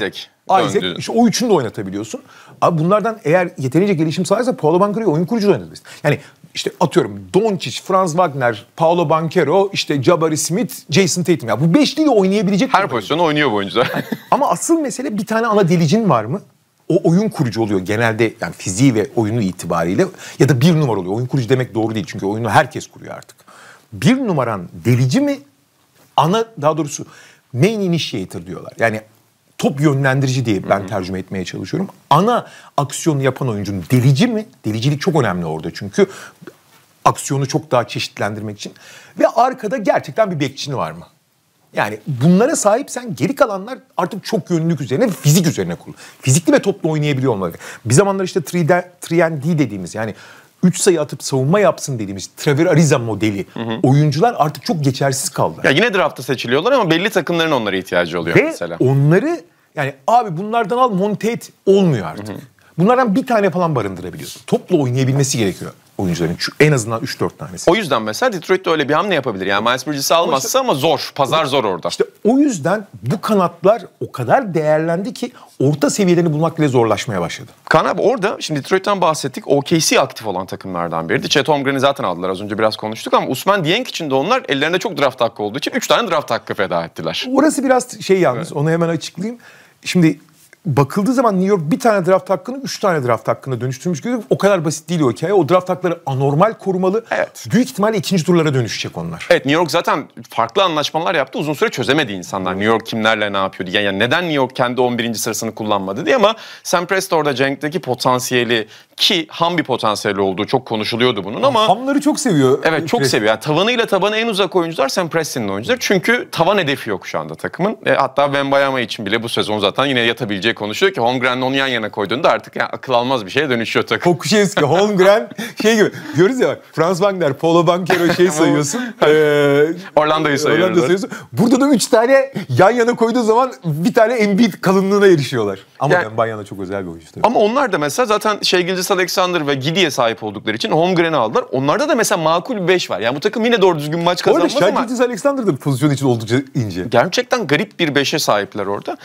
Speaker 2: Isaac. Döndü. o üçünü de oynatabiliyorsun. Abi bunlardan eğer yeterince gelişim sağlarsa Paolo Banquero'yu oyun kurucu da oynatabilirsin. Yani işte atıyorum Doncic, Franz Wagner, Paolo Banquero, işte Jabari Smith, Jason Tatum. Ya bu beşliyle oynayabilecek. Her pozisyonu oynuyor bu oyuncular. Ama asıl mesele bir tane ana delicin var mı? o oyun kurucu oluyor genelde yani fiziği ve oyunu itibariyle ya da bir numara oluyor. Oyun kurucu demek doğru değil çünkü oyunu herkes kuruyor artık bir numaran delici mi? Ana daha doğrusu main initiator diyorlar. Yani top yönlendirici diye ben tercüme etmeye çalışıyorum. Ana aksiyonu yapan oyuncunun delici mi? Delicilik çok önemli orada çünkü aksiyonu çok daha çeşitlendirmek için. Ve arkada gerçekten bir bekçini var mı? Yani bunlara sahipsen geri kalanlar artık çok yönlülük üzerine fizik üzerine kurulu. Fizikli ve toplu oynayabiliyor olmalı. Bir zamanlar işte 3D, 3D dediğimiz yani 3 sayı atıp savunma yapsın dediğimiz Trevor Ariza modeli hı hı. oyuncular artık çok geçersiz kaldı.
Speaker 1: Ya yine draftta seçiliyorlar ama belli takımların onlara ihtiyacı oluyor Ve mesela.
Speaker 2: onları yani abi bunlardan al monte et olmuyor artık. Hı hı. Bunlardan bir tane falan barındırabiliyorsun. Topla oynayabilmesi gerekiyor oyuncuların. en azından 3-4 tanesi.
Speaker 1: O yüzden mesela Detroit de öyle bir hamle yapabilir. Yani Miles Bridges'i almazsa işte, ama zor. Pazar zor
Speaker 2: orada. İşte o yüzden bu kanatlar o kadar değerlendi ki orta seviyelerini bulmak bile zorlaşmaya başladı.
Speaker 1: Kan abi orada şimdi Detroit'ten bahsettik. OKC aktif olan takımlardan biriydi. Chet Holmgren'i zaten aldılar az önce biraz konuştuk ama Usman Dieng için de onlar ellerinde çok draft hakkı olduğu için 3 tane draft hakkı
Speaker 2: feda ettiler. Orası biraz şey yalnız evet. onu hemen açıklayayım. Şimdi bakıldığı zaman New York bir tane draft hakkını üç tane draft hakkına dönüştürmüş gibi o kadar basit değil o hikaye. O draft hakları anormal korumalı. Evet. Büyük ihtimalle ikinci turlara dönüşecek onlar.
Speaker 1: Evet New York zaten farklı anlaşmalar yaptı. Uzun süre çözemedi insanlar. New York kimlerle ne yapıyor diye. Yani neden New York kendi 11. sırasını kullanmadı diye ama Sam Presti orada Cenk'teki potansiyeli ki ham bir potansiyeli olduğu çok konuşuluyordu bunun ama...
Speaker 2: Hamları çok seviyor. Evet çok
Speaker 1: Presti. seviyor. Yani tavanıyla tabanı en uzak oyuncular Sam Presti'nin oyuncuları. Çünkü tavan hedefi yok şu anda takımın. E, hatta Wembayama için bile bu sezon zaten yine yatabilecek İngilizce konuşuyor ki Holmgren'le onu yan yana koyduğunda artık yani akıl almaz bir şeye dönüşüyor takım.
Speaker 2: Kokuşevski, Holmgren şey gibi. Diyoruz ya bak Franz Wagner, banker o şey sayıyorsun. ee, Orlando'yu sayıyoruz. Orlando sayıyorsun. Burada da üç tane yan yana koyduğu zaman bir tane Embiid kalınlığına erişiyorlar. Ama yani, ben yana çok özel bir oyuncu.
Speaker 1: Ama onlar da mesela zaten şey Gilgis Alexander ve Gidi'ye sahip oldukları için Holmgren'i aldılar. Onlarda da mesela makul bir beş var. Yani bu takım yine doğru düzgün maç kazanmaz ama. Orada Gilgis
Speaker 2: Alexander da pozisyon için oldukça
Speaker 1: ince. Gerçekten garip bir beşe sahipler orada.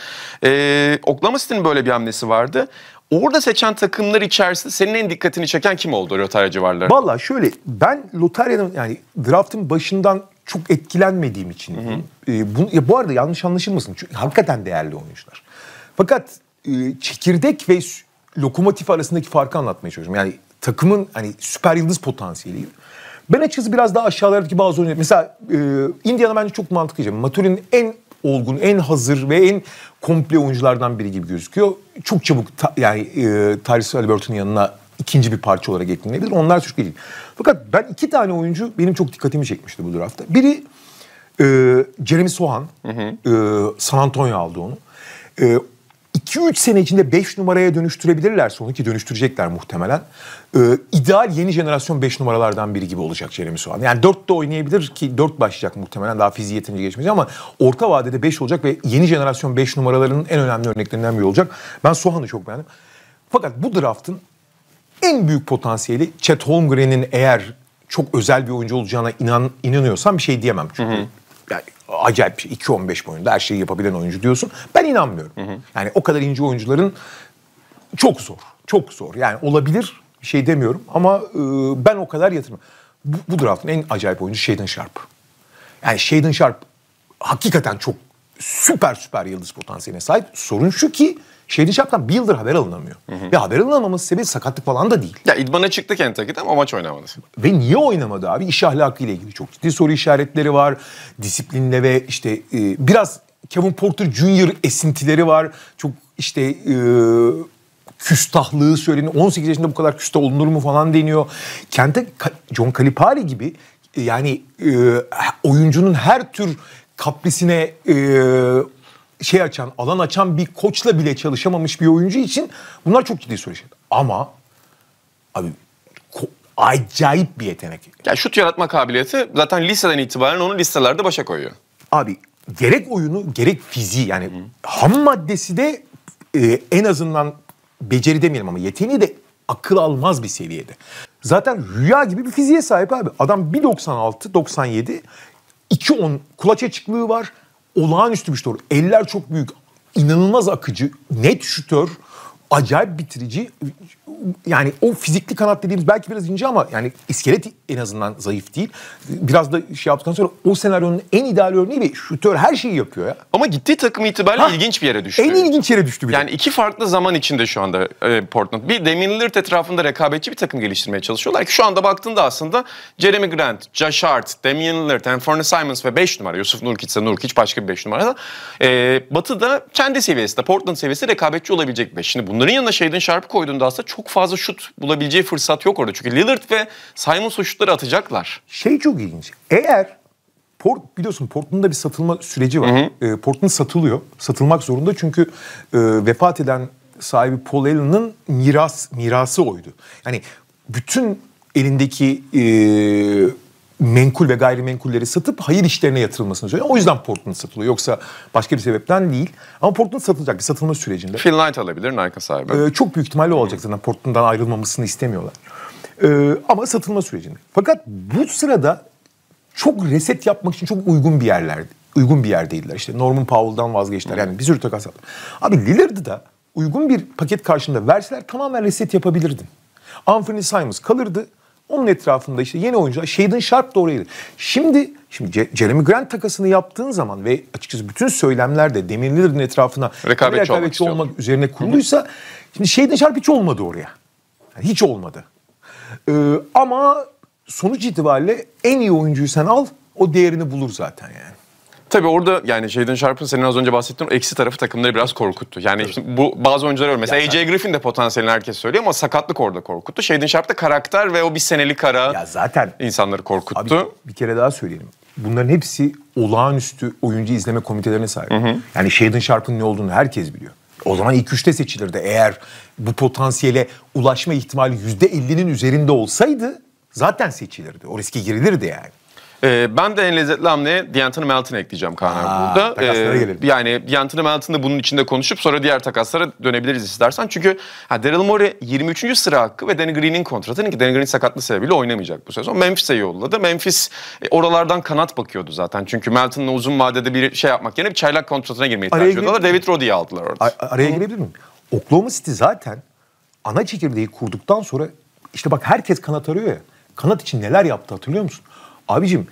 Speaker 1: Ee, Oklahoma Amsterdam böyle bir hamlesi vardı. Orada seçen takımlar içerisinde senin en dikkatini çeken kim oldu lotarya civarlarında? Valla
Speaker 2: şöyle ben lotaryanın yani draftın başından çok etkilenmediğim için. Hı hı. E, bu, e, bu arada yanlış anlaşılmasın. Çünkü hakikaten değerli oyuncular. Fakat e, çekirdek ve lokomotif arasındaki farkı anlatmaya çalışıyorum. Yani takımın hani süper yıldız potansiyeli. Ben açıkçası biraz daha aşağılardaki bazı oyuncular. Mesela e, Indiana bence çok mantıklı. Maturin en olgun, en hazır ve en komple oyunculardan biri gibi gözüküyor. Çok çabuk ta, yani e, Tyrese Albert'ın yanına ikinci bir parça olarak eklenebilir. Onlar suçlu değil. Fakat ben iki tane oyuncu benim çok dikkatimi çekmişti bu draftta. Biri e, Jeremy Sohan. Hı hı. E, San Antonio aldı onu. E, 2-3 sene içinde 5 numaraya dönüştürebilirler sonu ki dönüştürecekler muhtemelen. Ee, ideal yeni jenerasyon 5 numaralardan biri gibi olacak Jeremy Soğan. Yani 4 de oynayabilir ki 4 başlayacak muhtemelen daha fiziği yetince geçmeyecek ama orta vadede 5 olacak ve yeni jenerasyon 5 numaralarının en önemli örneklerinden biri olacak. Ben Soğan'ı çok beğendim. Fakat bu draftın en büyük potansiyeli Chet Holmgren'in eğer çok özel bir oyuncu olacağına inan, inanıyorsam bir şey diyemem. Çünkü hı hı. Yani acayip 2.15 şey. boyunda her şeyi yapabilen oyuncu diyorsun. Ben inanmıyorum. Hı hı. Yani o kadar ince oyuncuların çok zor. Çok zor. Yani olabilir bir şey demiyorum ama e, ben o kadar yatırım. Bu, bu draftın en acayip oyuncu Shaden Sharp. Yani Shaden Sharp hakikaten çok süper süper yıldız potansiyeline sahip. Sorun şu ki Şehri çaptan bir yıldır haber alınamıyor. Hı hı. Ve haber alınamaması sebebi sakatlık falan da değil.
Speaker 1: Ya idmana çıktı Kentucky'de ama maç oynamadı.
Speaker 2: Ve niye oynamadı abi? İş ahlakıyla ilgili çok ciddi soru işaretleri var. Disiplinle ve işte e, biraz Kevin Porter Jr. esintileri var. Çok işte e, küstahlığı söyleniyor. 18 yaşında bu kadar küstah olunur mu falan deniyor. Kente John Calipari gibi e, yani e, oyuncunun her tür kaprisine e, şey açan, alan açan bir koçla bile çalışamamış bir oyuncu için bunlar çok ciddi süreçler. Ama abi acayip bir yetenek.
Speaker 1: Ya şut yaratma kabiliyeti zaten liseden itibaren onu listelerde başa koyuyor.
Speaker 2: Abi gerek oyunu gerek fiziği yani Hı. ham maddesi de e, en azından beceri demeyelim ama yeteneği de akıl almaz bir seviyede. Zaten rüya gibi bir fiziğe sahip abi. Adam 1.96, 97, 2.10 kulaç açıklığı var olağanüstü bir şutör. Eller çok büyük, inanılmaz akıcı, net şutör acayip bitirici. Yani o fizikli kanat dediğimiz belki biraz ince ama yani iskelet en azından zayıf değil. Biraz da şey yaptıktan sonra o senaryonun en ideal örneği bir şutör her şeyi yapıyor ya. Ama gittiği takım itibariyle ha, ilginç bir yere düştü. En ilginç yere düştü bir Yani de. iki farklı zaman içinde
Speaker 1: şu anda e, Portland. Bir Damian Lillard etrafında rekabetçi bir takım geliştirmeye çalışıyorlar ki şu anda baktığında aslında Jeremy Grant, Josh Hart, Damian Lillard, Anthony Simons ve 5 numara Yusuf Nurkic ise Nurkic başka bir 5 numarada. E, Batı'da kendi seviyesinde, Portland seviyesi rekabetçi olabilecek 5. Şimdi bunu Bunların yanına Shaden Sharp'ı koyduğunda aslında çok fazla şut bulabileceği fırsat yok orada. Çünkü Lillard ve Simon şutları atacaklar.
Speaker 2: Şey çok ilginç. Eğer Port, biliyorsun Portland'da bir satılma süreci var. Hı hı. E, Portland satılıyor. Satılmak zorunda çünkü e, vefat eden sahibi Paul Allen'ın miras, mirası oydu. Yani bütün elindeki e, menkul ve gayrimenkulleri satıp hayır işlerine yatırılmasını söylüyor. O yüzden Portland satılıyor. Yoksa başka bir sebepten değil. Ama Portland satılacak bir satılma sürecinde. Phil Knight alabilir Nike sahibi. Ee, çok büyük ihtimalle olacak zaten. Portland'dan ayrılmamasını istemiyorlar. Ee, ama satılma sürecinde. Fakat bu sırada çok reset yapmak için çok uygun bir yerlerdi. Uygun bir yer değiller. İşte Norman Powell'dan vazgeçtiler. Yani bir sürü takas yaptılar. Abi Lillard'ı da uygun bir paket karşında verseler tamamen reset yapabilirdin. Anthony Simons kalırdı. Onun etrafında işte yeni oyuncular. Shaden Sharp da oraya Şimdi Şimdi Jeremy Grant takasını yaptığın zaman ve açıkçası bütün söylemler de Demirli'nin etrafına rekabetçi, rekabetçi olmak, olmak üzerine kuruluysa şimdi Shaden Sharp hiç olmadı oraya. Yani hiç olmadı. Ee, ama sonuç itibariyle en iyi oyuncuyu sen al o değerini bulur zaten yani.
Speaker 1: Tabii orada yani Jaden Sharp'ın senin az önce bahsettiğin eksi tarafı takımları biraz korkuttu. Yani evet. bu bazı oyuncular öyle. Mesela AJ Griffin de potansiyelini herkes söylüyor ama sakatlık orada korkuttu. Shaden Sharp da karakter ve o bir senelik kara ya zaten
Speaker 2: insanları korkuttu. Abi bir kere daha söyleyelim. Bunların hepsi olağanüstü oyuncu izleme komitelerine sahip. Hı hı. Yani Shaden Sharp'ın ne olduğunu herkes biliyor. O zaman ilk üçte seçilirdi. Eğer bu potansiyele ulaşma ihtimali yüzde %50'nin üzerinde olsaydı zaten seçilirdi. O riski girilirdi yani.
Speaker 1: Ee, ben de en lezzetli hamleye Diyantin'i Melton'a ekleyeceğim Kaan abi burada. Ee, takaslara yani Diyantin'i Melton'ı bunun içinde konuşup sonra diğer takaslara dönebiliriz istersen. Çünkü ha, Daryl Morey 23. sıra hakkı ve Danny Green'in kontratı. ki Danny Green sakatlı sebebiyle oynamayacak bu sezon. Memphis'e yolladı. Memphis e, oralardan kanat bakıyordu zaten. Çünkü Melton'la uzun vadede bir şey yapmak yerine bir çaylak kontratına girmeyi tercih ediyorlar. David
Speaker 2: Roddy'yi aldılar orada. Ar araya girebilir miyim? Oklahoma City zaten ana çekirdeği kurduktan sonra işte bak herkes kanat arıyor ya. Kanat için neler yaptı hatırlıyor musun? Abicim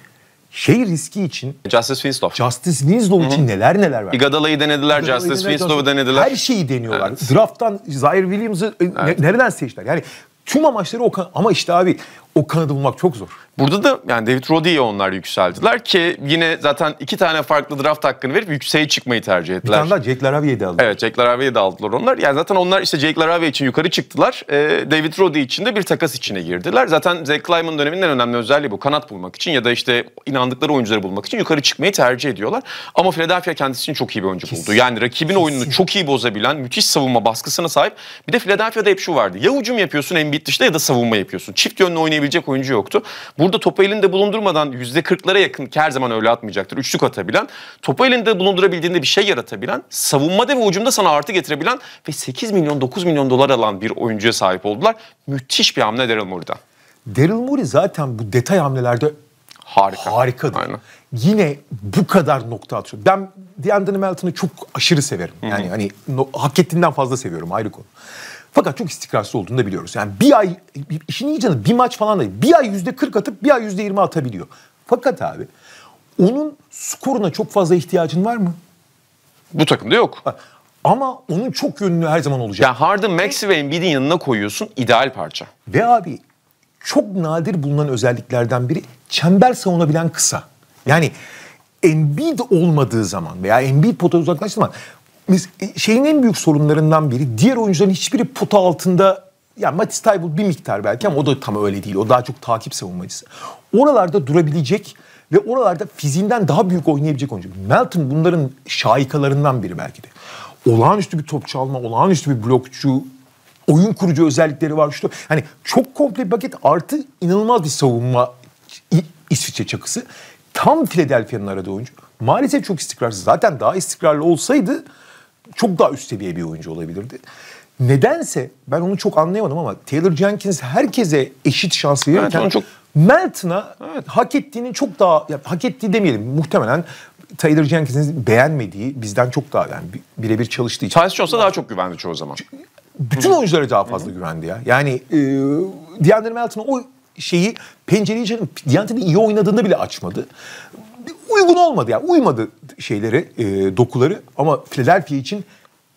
Speaker 2: şey riski için
Speaker 1: Justice Winslow.
Speaker 2: Justice Winslow için Hı-hı. neler neler var. Igadala'yı
Speaker 1: denediler, Igadala'yı Justice denediler, Winslow'u denediler. Her
Speaker 2: şeyi deniyorlar. Evet. Draft'tan Zaire Williams'ı e, evet. nereden seçtiler? Yani tüm amaçları o kan- ama işte abi o kanadı bulmak çok zor.
Speaker 1: Burada da yani David Roddy'ye onlar yükseldiler ki yine zaten iki tane farklı draft hakkını verip yükseğe çıkmayı tercih ettiler. Bir tane daha Jake Laravie'yi de aldılar. Evet Jake Laravie'yi de aldılar onlar. Yani zaten onlar işte Jake LaRavia için yukarı çıktılar. E, David Roddy için de bir takas içine girdiler. Zaten Zach Kleiman döneminin en önemli özelliği bu. Kanat bulmak için ya da işte inandıkları oyuncuları bulmak için yukarı çıkmayı tercih ediyorlar. Ama Philadelphia kendisi için çok iyi bir oyuncu Kesin. buldu. Yani rakibin Kesin. oyununu çok iyi bozabilen, müthiş savunma baskısına sahip. Bir de Philadelphia'da hep şu vardı. Ya ucum yapıyorsun Embiid dışında ya da savunma yapıyorsun. Çift yönlü oynayabilecek oyuncu yoktu. Bu Burada topu elinde bulundurmadan %40'lara yakın ki her zaman öyle atmayacaktır. Üçlük atabilen, topu elinde bulundurabildiğinde bir şey yaratabilen, savunmada ve ucumda sana artı getirebilen ve 8 milyon 9 milyon dolar alan bir oyuncuya sahip oldular. Müthiş bir hamle Daryl Morey'den.
Speaker 2: Daryl Morey zaten bu detay hamlelerde harika. Harikadır. Aynen. Yine bu kadar nokta atıyor. Ben DeAndre Melton'u çok aşırı severim. Yani Hı -hı. hani no, hak ettiğinden fazla seviyorum ayrı konu. Fakat çok istikrarsız olduğunu da biliyoruz. Yani bir ay, işin iyi canı bir maç falan değil. Bir ay yüzde 40 atıp bir ay yüzde 20 atabiliyor. Fakat abi onun skoruna çok fazla ihtiyacın var mı? Bu takımda yok. ama onun çok yönlü her zaman olacak. Yani Harden,
Speaker 1: Maxi ve Embiid'in yanına koyuyorsun ideal parça.
Speaker 2: Ve abi çok nadir bulunan özelliklerden biri çember savunabilen kısa. Yani Embiid olmadığı zaman veya Embiid potaya uzaklaştığı zaman şeyin en büyük sorunlarından biri diğer oyuncuların hiçbiri puta altında yani Matis Taybul bir miktar belki ama o da tam öyle değil. O daha çok takip savunmacısı. Oralarda durabilecek ve oralarda fiziğinden daha büyük oynayabilecek oyuncu. Melton bunların şaikalarından biri belki de. Olağanüstü bir top çalma, olağanüstü bir blokçu, oyun kurucu özellikleri var. Şu, hani çok komple bir paket artı inanılmaz bir savunma İsviçre çakısı. Tam Philadelphia'nın aradığı oyuncu. Maalesef çok istikrarsız. Zaten daha istikrarlı olsaydı çok daha üst seviye bir oyuncu olabilirdi. Nedense ben onu çok anlayamadım ama Taylor Jenkins herkese eşit şans verirken evet, çok... Melton'a evet. hak ettiğini çok daha ya, hak ettiği demeyelim muhtemelen Taylor Jenkins'in beğenmediği bizden çok daha yani birebir çalıştığı için. Tyson Jones'a daha çok güvendi çoğu zaman. Bütün Hı-hı. oyunculara daha fazla Hı-hı. güvendi ya. Yani e, Deandre Melton'a o şeyi pencereyi canım Deandre'nin iyi oynadığında bile açmadı uygun olmadı ya. Yani uymadı şeyleri, e, dokuları ama Philadelphia için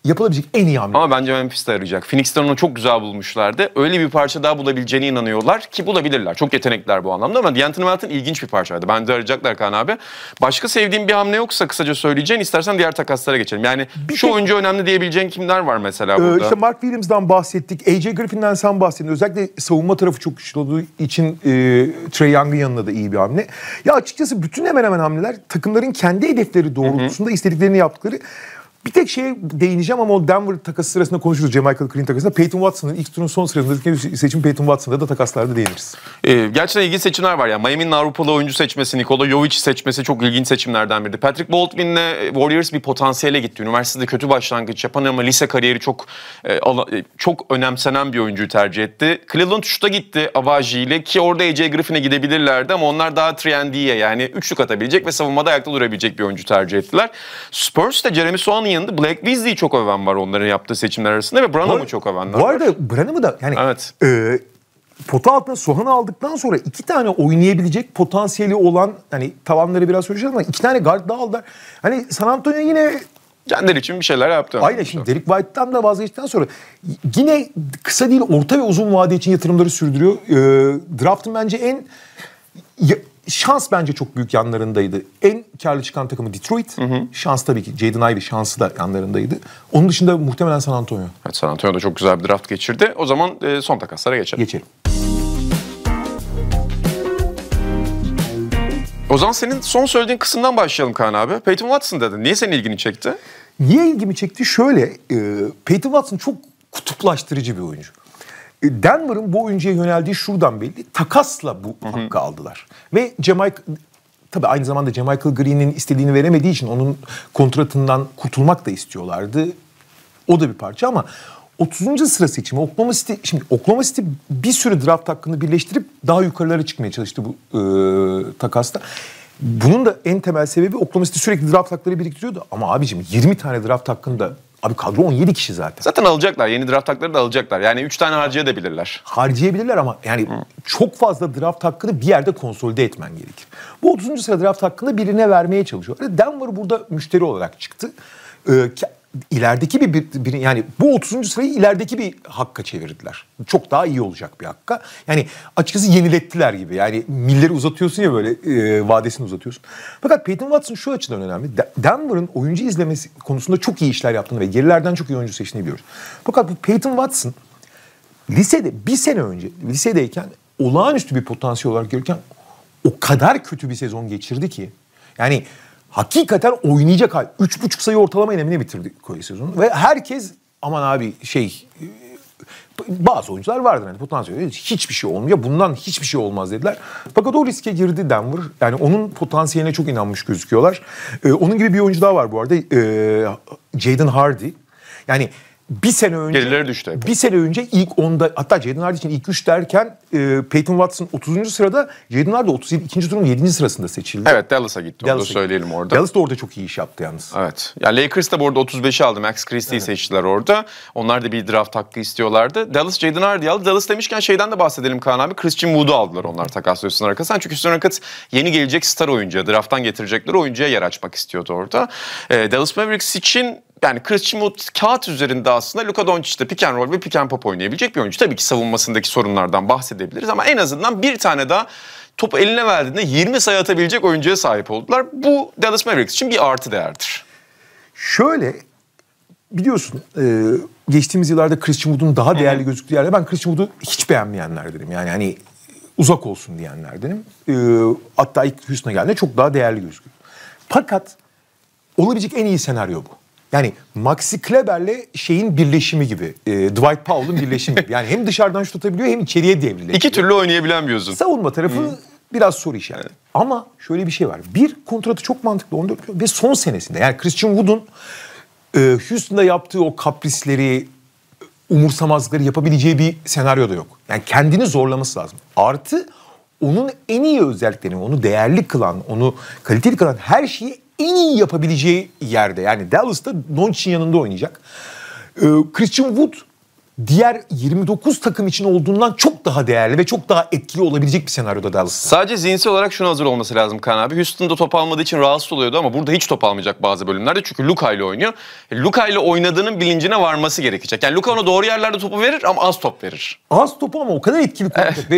Speaker 2: yapılabilecek en iyi hamle.
Speaker 1: Ama bence Memphis'te arayacak. Phoenix'ten onu çok güzel bulmuşlardı. Öyle bir parça daha bulabileceğine inanıyorlar ki bulabilirler. Çok yetenekler bu anlamda ama D'Anthony Melton ilginç bir parçaydı. Bence arayacaklar Kaan abi. Başka sevdiğim bir hamle yoksa kısaca söyleyeceğin istersen diğer takaslara geçelim. Yani bir şu tek... oyuncu önemli diyebileceğin kimler var mesela ee, burada? İşte
Speaker 2: Mark Williams'dan bahsettik. AJ Griffin'den sen bahsettin. Özellikle savunma tarafı çok güçlü olduğu için e, Trey Young'ın yanında da iyi bir hamle. Ya açıkçası bütün hemen hemen hamleler takımların kendi hedefleri doğrultusunda Hı-hı. istediklerini yaptıkları bir tek şeye değineceğim ama o Denver takası sırasında konuşuruz. Jamichael Green takasında. Peyton Watson'ın ilk turun son sırasında seçim Peyton Watson'da da takaslarda değiniriz.
Speaker 1: Ee, gerçekten ilginç seçimler var. Yani Miami'nin Avrupalı oyuncu seçmesi, Nikola Jovic seçmesi çok ilginç seçimlerden biriydi. Patrick Baldwin'le e, Warriors bir potansiyele gitti. Üniversitede kötü başlangıç yapan ama lise kariyeri çok e, e çok önemsenen bir oyuncuyu tercih etti. Cleveland şuta gitti Abaji ile ki orada AJ Griffin'e gidebilirlerdi ama onlar daha 3 yani üçlük atabilecek ve savunmada ayakta durabilecek bir oyuncu tercih ettiler. Spurs de Jeremy Sohan yanında Black Weasley'i çok öven var onların yaptığı seçimler arasında ve Branham'ı çok övenler Bu
Speaker 2: var. arada Branham'ı da yani Evet. e, pota altına Sohan aldıktan sonra iki tane oynayabilecek potansiyeli olan hani tavanları biraz söyleyeceğiz ama iki tane guard daha aldılar. Hani San Antonio yine Kendileri için bir şeyler yaptı. Aynen şimdi Derek White'tan da vazgeçtikten sonra yine kısa değil orta ve uzun vade için yatırımları sürdürüyor. Ee, draft'ın bence en şans bence çok büyük yanlarındaydı. En karlı çıkan takımı Detroit. Hı hı. Şans tabii ki. Jaden Ivey şansı da yanlarındaydı. Onun dışında muhtemelen San Antonio.
Speaker 1: Evet San Antonio da çok güzel bir draft geçirdi. O zaman e, son takaslara geçelim. Geçelim. O zaman senin son söylediğin kısımdan başlayalım Kaan abi. Peyton Watson dedin. Niye
Speaker 2: senin ilgini çekti? Niye ilgimi çekti? Şöyle, e, Peyton Watson çok kutuplaştırıcı bir oyuncu. E, Denver'ın bu oyuncuya yöneldiği şuradan belli. Takasla bu Hı-hı. hakkı aldılar. Ve Jamaica tabi aynı zamanda Jamaica Green'in istediğini veremediği için onun kontratından kurtulmak da istiyorlardı. O da bir parça ama 30. sırası için Oklahoma City şimdi Oklahoma City bir sürü draft hakkını birleştirip daha yukarılara çıkmaya çalıştı bu e, takasta. Bunun da en temel sebebi Oklahoma City sürekli draft hakları biriktiriyordu ama abicim 20 tane draft hakkını da Abi kadro 17 kişi zaten.
Speaker 1: Zaten alacaklar. Yeni draft hakları da alacaklar. Yani 3 tane harcayabilirler.
Speaker 2: Harcayabilirler ama yani Hı. çok fazla draft hakkını bir yerde konsolide etmen gerekir. Bu 30. sıra draft hakkını birine vermeye çalışıyor. Denver burada müşteri olarak çıktı. Ee, ilerideki bir, bir, bir yani bu 30. sırayı ilerideki bir hakka çevirdiler. Çok daha iyi olacak bir hakka. Yani açıkçası yenilettiler gibi. Yani milleri uzatıyorsun ya böyle e, vadesini uzatıyorsun. Fakat Peyton Watson şu açıdan önemli. Denver'ın oyuncu izlemesi konusunda çok iyi işler yaptığını ve gerilerden çok iyi oyuncu seçtiğini biliyoruz. Fakat bu Peyton Watson lisede bir sene önce lisedeyken olağanüstü bir potansiyel olarak görürken o kadar kötü bir sezon geçirdi ki yani hakikaten oynayacak hal. 3.5 sayı ortalama inemine bitirdi Koyu sezonu. Ve herkes aman abi şey e, bazı oyuncular vardır hani potansiyeli hiçbir şey olmuyor. Bundan hiçbir şey olmaz dediler. Fakat o riske girdi Denver. Yani onun potansiyeline çok inanmış gözüküyorlar. Ee, onun gibi bir oyuncu daha var bu arada. Ee, Jaden Hardy. Yani bir sene önce
Speaker 1: gerileri düştü. Bir
Speaker 2: sene önce ilk onda hatta Jaden Hardy için ilk 3 derken e, Peyton Watson 30. sırada Jaden Hardy 37 ikinci turun 7. sırasında seçildi. Evet Dallas'a gitti. Dallas'a gitti. söyleyelim orada. Dallas da orada çok iyi iş yaptı yalnız.
Speaker 1: Evet. Ya yani Lakers da bu 35'i aldı. Max Christie'yi evet. seçtiler orada. Onlar da bir draft hakkı istiyorlardı. Dallas Jaden Hardy aldı. Dallas demişken şeyden de bahsedelim Kaan abi. Christian Wood'u aldılar onlar takas Houston arkasından. Çünkü Houston Rockets yeni gelecek star oyuncu, drafttan getirecekleri oyuncuya yer açmak istiyordu orada. Ee, Dallas Mavericks için yani Chris Chmut kağıt üzerinde aslında Luka Doncic'te pick and roll ve pick and pop oynayabilecek bir oyuncu. Tabii ki savunmasındaki sorunlardan bahsedebiliriz ama en azından bir tane daha topu eline verdiğinde 20 sayı atabilecek oyuncuya sahip oldular. Bu Dallas Mavericks için bir artı değerdir.
Speaker 2: Şöyle biliyorsun e, geçtiğimiz yıllarda Chris Chmut'un daha değerli hı gözüktüğü yerde ben Chris Chmut'u hiç beğenmeyenler dedim. Yani hani uzak olsun diyenler dedim. E, hatta ilk Houston'a geldiğinde çok daha değerli gözüküyor. Fakat olabilecek en iyi senaryo bu. Yani Maxi Kleber'le şeyin birleşimi gibi. E, Dwight Powell'ın birleşimi gibi. Yani hem dışarıdan şut atabiliyor hem içeriye devrilebiliyor. İki türlü oynayabilen bir uzun. Savunma tarafı Hı. biraz soru işareti. Evet. Ama şöyle bir şey var. Bir kontratı çok mantıklı 14 ve son senesinde. Yani Christian Wood'un e, Houston'da yaptığı o kaprisleri, umursamazlıkları yapabileceği bir senaryo da yok. Yani kendini zorlaması lazım. Artı onun en iyi özelliklerini, onu değerli kılan, onu kaliteli kılan her şeyi en iyi yapabileceği yerde yani Dallas'ta Doncic'in yanında oynayacak. Ee, Christian Wood diğer 29 takım için olduğundan çok daha değerli ve çok daha etkili olabilecek bir senaryoda Dallas'ta. Sadece
Speaker 1: zihinsel olarak şuna hazır olması lazım Kaan abi. Houston'da top almadığı için rahatsız oluyordu ama burada hiç top almayacak bazı bölümlerde. Çünkü Luka ile oynuyor. E, Luka ile oynadığının bilincine varması gerekecek. Yani Luka ona doğru yerlerde topu
Speaker 2: verir ama az top verir. Az topu ama o kadar etkili kullanacak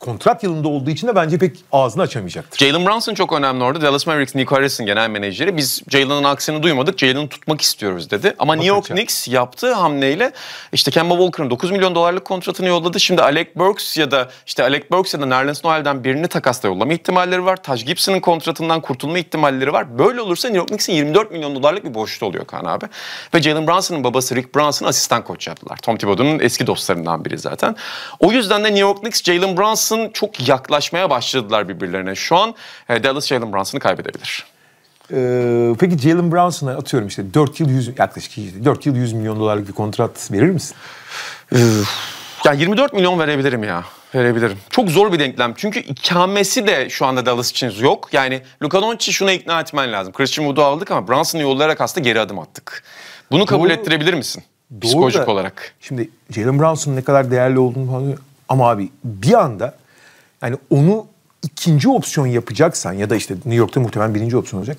Speaker 2: kontrat yılında olduğu için de bence pek ağzını açamayacaktır.
Speaker 1: Jalen Brunson çok önemli orada. Dallas Mavericks Nick Harrison genel menajeri. Biz Jalen'ın aksini duymadık. Jalen'ı tutmak istiyoruz dedi. Ama Bakacağım. New York Knicks yaptığı hamleyle işte Kemba Walker'ın 9 milyon dolarlık kontratını yolladı. Şimdi Alec Burks ya da işte Alec Burks ya da Nerlens Noel'den birini takasla yollama ihtimalleri var. Taj Gibson'ın kontratından kurtulma ihtimalleri var. Böyle olursa New York Knicks'in 24 milyon dolarlık bir boşluğu oluyor Kaan abi. Ve Jalen Brunson'ın babası Rick Brunson asistan koç yaptılar. Tom Thibodeau'nun eski dostlarından biri zaten. O yüzden de New York Knicks Jalen Brunson Brunson çok yaklaşmaya başladılar birbirlerine. Şu an e, Dallas Jalen Brunson'ı kaybedebilir.
Speaker 2: Ee, peki Jalen Brunson'a atıyorum işte 4 yıl 100 yaklaşık 4 yıl 100 milyon dolarlık bir kontrat verir misin? yani 24 milyon verebilirim ya. Verebilirim. Çok zor bir denklem. Çünkü ikamesi
Speaker 1: de şu anda Dallas için yok. Yani Luka Doncic'i şuna ikna etmen lazım. Christian Wood'u aldık ama Brunson'u yollayarak aslında geri adım attık.
Speaker 2: Bunu kabul Doğru. ettirebilir
Speaker 1: misin? Doğru psikolojik da, olarak.
Speaker 2: Şimdi Jalen Brunson'un ne kadar değerli olduğunu falan ama abi bir anda yani onu ikinci opsiyon yapacaksan ya da işte New York'ta muhtemelen birinci opsiyon olacak.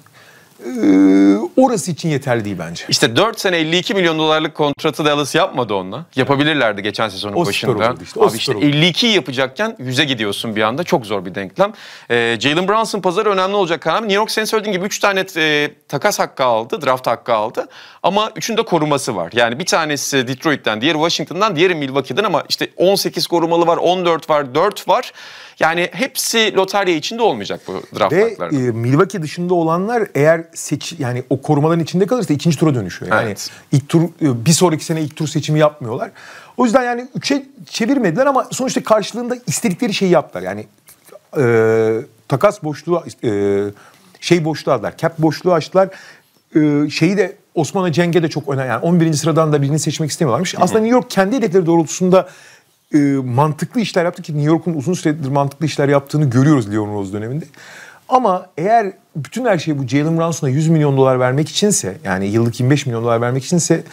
Speaker 2: orası için yeterli değil bence.
Speaker 1: İşte 4 sene 52 milyon dolarlık kontratı Dallas yapmadı onunla. Yapabilirlerdi geçen sezonun o başında. Işte, o Abi işte 52 yapacakken 100'e gidiyorsun bir anda. Çok zor bir denklem. Ee, Jalen Brunson pazarı önemli olacak kanalım. New York senin söylediğin gibi 3 tane e, takas hakkı aldı, draft hakkı aldı. Ama 3'ün de koruması var. Yani bir tanesi Detroit'ten, diğeri Washington'dan, diğeri Milwaukee'den ama işte 18 korumalı var, 14 var, 4 var. Yani hepsi lotarya içinde olmayacak bu draft Ve e,
Speaker 2: Milwaukee dışında olanlar eğer seç yani o korumaların içinde kalırsa ikinci tura dönüşüyor. Yani evet. ilk tur e, bir sonraki sene ilk tur seçimi yapmıyorlar. O yüzden yani üçe çevirmediler ama sonuçta karşılığında istedikleri şeyi yaptılar. Yani e, takas boşluğu e, şey boşluğu aldılar. Cap boşluğu açtılar. E, şeyi de Osman'a Ceng'e de çok önemli. Yani 11. sıradan da birini seçmek istemiyorlarmış. Hı hı. Aslında New York kendi hedefleri doğrultusunda e, mantıklı işler yaptı ki New York'un uzun süredir mantıklı işler yaptığını görüyoruz Leon Rose döneminde. Ama eğer bütün her şey bu Jalen Brunson'a 100 milyon dolar vermek içinse yani yıllık 25 milyon dolar vermek içinse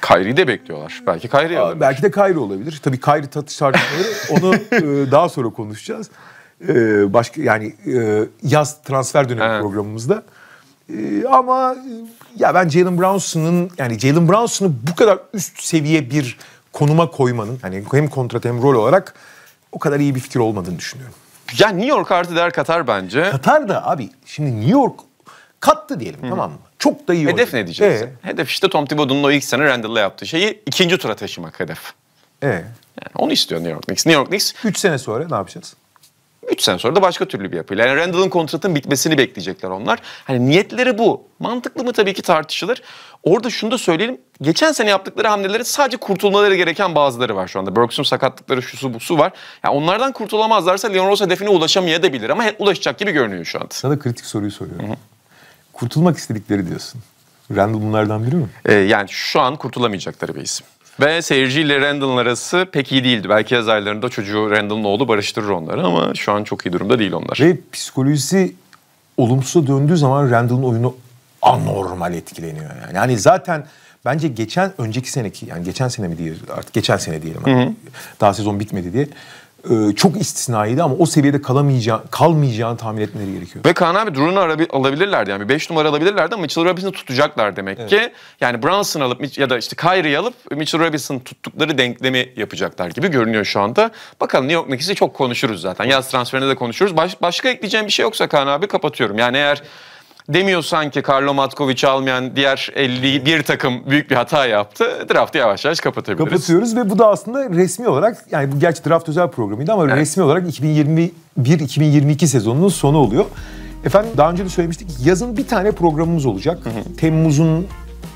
Speaker 2: Kayri'yi de bekliyorlar. Belki Kayri olabilir. Belki de Kayri olabilir. Tabii Kayri tartışmaları onu e, daha sonra konuşacağız. E, başka yani e, yaz transfer dönemi evet. programımızda. E, ama e, ya ben Jalen Brunson'ın yani Jalen Brunson'ı bu kadar üst seviye bir konuma koymanın hani hem kontrat hem rol olarak o kadar iyi bir fikir olmadığını düşünüyorum. Ya New York artı der Katar bence. Katar da abi şimdi New York kattı diyelim Hı. tamam mı? Çok da iyi
Speaker 1: Hedef oldu. ne diyeceksin? Ee? Hedef işte Tom Thibodeau'nun o ilk sene Randall'la yaptığı şeyi ikinci tura taşımak hedef.
Speaker 2: Ee? Yani
Speaker 1: onu istiyor New York Knicks. New York Knicks... Üç sene sonra ne yapacağız? 3 sene sonra da başka türlü bir yapıyla. Yani Randall'ın kontratın bitmesini bekleyecekler onlar. Hani niyetleri bu. Mantıklı mı tabii ki tartışılır. Orada şunu da söyleyelim. Geçen sene yaptıkları hamlelerin sadece kurtulmaları gereken bazıları var şu anda. Burks'un sakatlıkları şusu busu var. Yani onlardan kurtulamazlarsa Leon Rose hedefine ulaşamayabilir
Speaker 2: ama ulaşacak gibi görünüyor şu anda. Sana kritik soruyu soruyorum. Hı-hı. Kurtulmak istedikleri diyorsun. Randall bunlardan biri mi?
Speaker 1: Ee, yani şu an kurtulamayacakları bir isim. Ve seyirci ile Randall'ın arası pek iyi değildi. Belki yaz aylarında çocuğu Randall'ın oğlu barıştırır onları ama şu an çok iyi durumda değil onlar. Ve
Speaker 2: psikolojisi olumsuz döndüğü zaman Randall'ın oyunu anormal etkileniyor. Yani, yani zaten bence geçen önceki seneki yani geçen sene mi diyelim artık geçen sene diyelim. Hı hı. Daha sezon bitmedi diye. E, çok istisnaydı ama o seviyede kalamayacağı, kalmayacağını tahmin etmeleri gerekiyor.
Speaker 1: Ve Kaan abi Drew'nu alabilirlerdi yani 5 numara alabilirlerdi ama Mitchell Robinson'ı tutacaklar demek evet. ki. Yani Brunson alıp ya da işte Kyrie'yi alıp Mitchell Robinson'ı tuttukları denklemi yapacaklar gibi görünüyor şu anda. Bakalım New York Knicks'i çok konuşuruz zaten. Yaz transferinde de konuşuruz. Baş, başka ekleyeceğim bir şey yoksa Kaan abi kapatıyorum. Yani eğer demiyor sanki Karlo Matkovic almayan diğer 51 takım büyük bir hata yaptı. Draft'ı yavaş yavaş kapatabiliriz. Kapatıyoruz
Speaker 2: ve bu da aslında resmi olarak yani bu gerçi draft özel programıydı ama evet. resmi olarak 2021-2022 sezonunun sonu oluyor. Efendim daha önce de söylemiştik yazın bir tane programımız olacak. Hı hı. Temmuz'un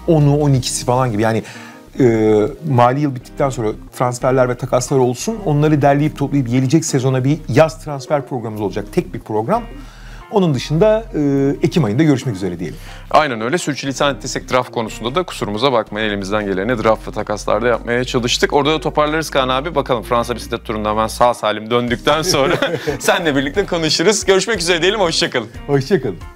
Speaker 2: 10'u 12'si falan gibi yani e, mali yıl bittikten sonra transferler ve takaslar olsun onları derleyip toplayıp gelecek sezona bir yaz transfer programımız olacak. Tek bir program. Onun dışında e, Ekim ayında görüşmek üzere diyelim.
Speaker 1: Aynen öyle. Sürçülisan ettiysek draft konusunda da kusurumuza bakmayın. Elimizden geleni draft ve takaslarda yapmaya çalıştık. Orada da toparlarız Kaan abi. Bakalım Fransa bisiklet turundan ben sağ salim döndükten sonra senle birlikte konuşuruz. Görüşmek üzere diyelim. Hoşçakalın. Hoşçakalın.